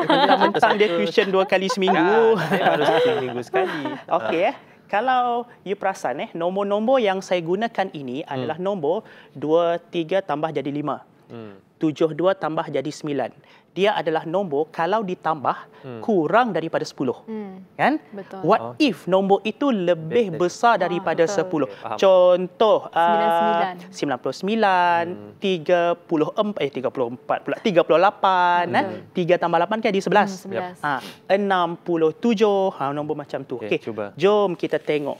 mentang-mentang *laughs* dia tuition dua kali seminggu harus ya, ikut minggu sekali okey eh kalau you perasan eh nombor-nombor yang saya gunakan ini hmm. adalah nombor 2 3 tambah jadi 5 hmm 72 tambah jadi 9 dia adalah nombor kalau ditambah hmm. kurang daripada 10. Hmm. Kan? Betul. What oh. if nombor itu lebih ah, betul. besar daripada ah, betul. 10? Okay, Contoh 99 uh, 99 hmm. 34 eh 34 pula 38 betul. eh 3 hmm. tambah 8 kan di 11. Hmm, 11. Ha 67 ha nombor macam tu. Okey. Okay. Jom kita tengok.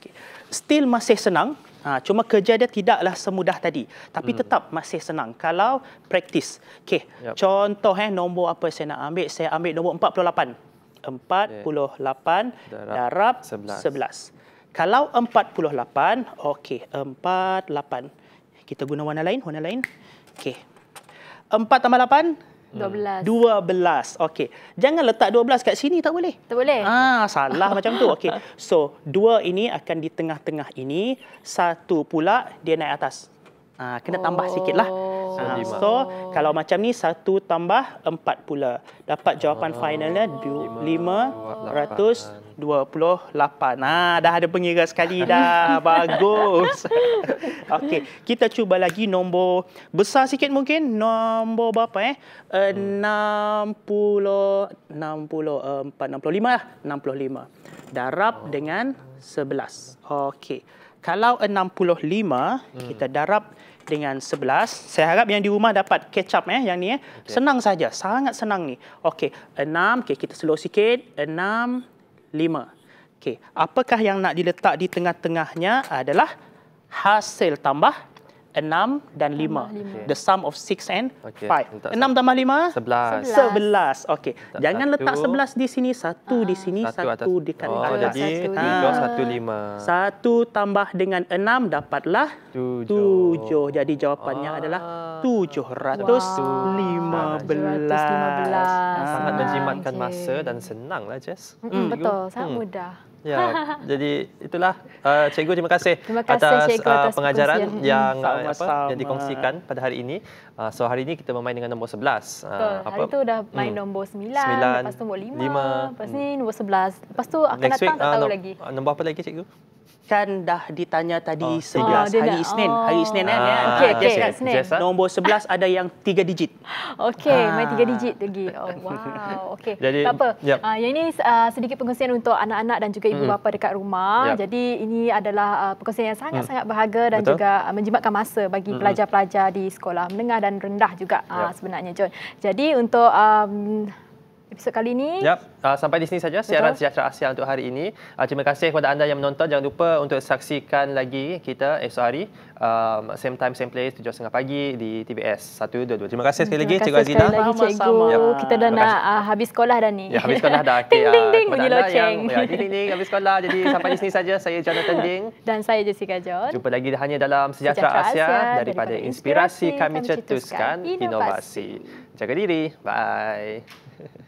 Okay. Still masih senang. Ha, cuma kerja dia tidaklah semudah tadi. Tapi hmm. tetap masih senang kalau praktis. Okay. Yep. Contoh eh, nombor apa saya nak ambil. Saya ambil nombor 48. 48 okay. darab, darab 11. 11. Kalau 48, okay. 48. Kita guna warna lain, warna lain. Okay. 4 tambah 8, 12. 12. Okey. Jangan letak 12 kat sini tak boleh. Tak boleh. Ah, salah macam tu. Okey. *laughs* So, dua ini akan di tengah-tengah ini, satu pula dia naik atas. Ah, kena lah. oh. tambah sikitlah. Ah, so, oh. kalau macam ni satu tambah empat pula. Dapat jawapan oh. finalnya 5 ratus 28. Ha, ah, dah ada pengira sekali dah. *laughs* Bagus. *laughs* Okey, kita cuba lagi nombor besar sikit mungkin. Nombor berapa eh? 60, 60, 65 lah. 65. Darab oh. dengan 11. Okey. Kalau 65, hmm. kita darab dengan 11. Saya harap yang di rumah dapat catch up eh yang ni eh. Okay. Senang saja, sangat senang ni. Okey, 6. Okey, kita slow sikit. 6 lima. Okey, apakah yang nak diletak di tengah-tengahnya adalah hasil tambah enam dan lima. The sum of six and okay. five. Enam tambah lima? Sebelas. Sebelas. Okey. Jangan satu. letak sebelas di sini. Satu di ah. sini. Satu, satu di kanan. Oh, atas. jadi tiga ah. satu lima. Satu tambah dengan enam dapatlah tujuh. tujuh. Jadi jawapannya oh. adalah tujuh ratus lima belas. Sangat menjimatkan masa dan senanglah, Jess. Mm -hmm. Betul. Sangat mm. mudah. Ya, *laughs* jadi itulah uh, cikgu terima kasih, terima kasih atas cikgu, uh, pengajaran atas hmm, yang eh, apa yang dikongsikan pada hari ini. Uh, so hari ini kita bermain dengan nombor 11. Betul. apa? Hari itu dah main hmm. nombor 9, 9, lepas tu nombor 5, 5. lepas ni nombor 11. Lepas tu akan Next datang week, tak uh, tahu no, lagi. Nombor apa lagi cikgu? kan dah ditanya tadi oh, 11 oh, hari Isnin. Oh. Hari Isnin kan. Ah. Kan? Okey, okay. okay. Nombor 11 ada yang tiga digit. *laughs* Okey, ah. main 3 digit lagi. Oh, wow. *laughs* Okey. Tak apa. Yep. Uh, yang ini uh, sedikit pengkongsian untuk anak-anak dan juga ibu hmm. bapa dekat rumah. Yep. Jadi ini adalah uh, ah, pengkongsian yang sangat-sangat hmm. berharga dan Betul? juga uh, menjimatkan masa bagi hmm. pelajar-pelajar hmm. di sekolah menengah dan rendah juga uh, sebenarnya John. Jadi untuk um, episod kali ini. Yep. Uh, ah, sampai di sini saja siaran Sejahtera Asia untuk hari ini. Uh, terima kasih kepada anda yang menonton. Jangan lupa untuk saksikan lagi kita esok hari. Um, same time, same place, tujuh setengah pagi di TBS 1, 2, 2. Terima kasih sekali hmm, lagi terima Cikgu Azina. Terima kasih sekali lagi Cikgu. Yep. Kita dah nak uh, habis sekolah dah ni. Ya, habis sekolah dah. *laughs* Okay, ding, ding, ding. Bunyi loceng. Ya, ding, ding, habis sekolah. Jadi *laughs* sampai di sini saja. Saya Jonathan Ding. Dan saya Jessica John. Jumpa lagi hanya dalam Sejahtera, Asia, Asia daripada, daripada inspirasi kami, cetuskan, inovasi. inovasi. Jaga diri. Bye. *laughs*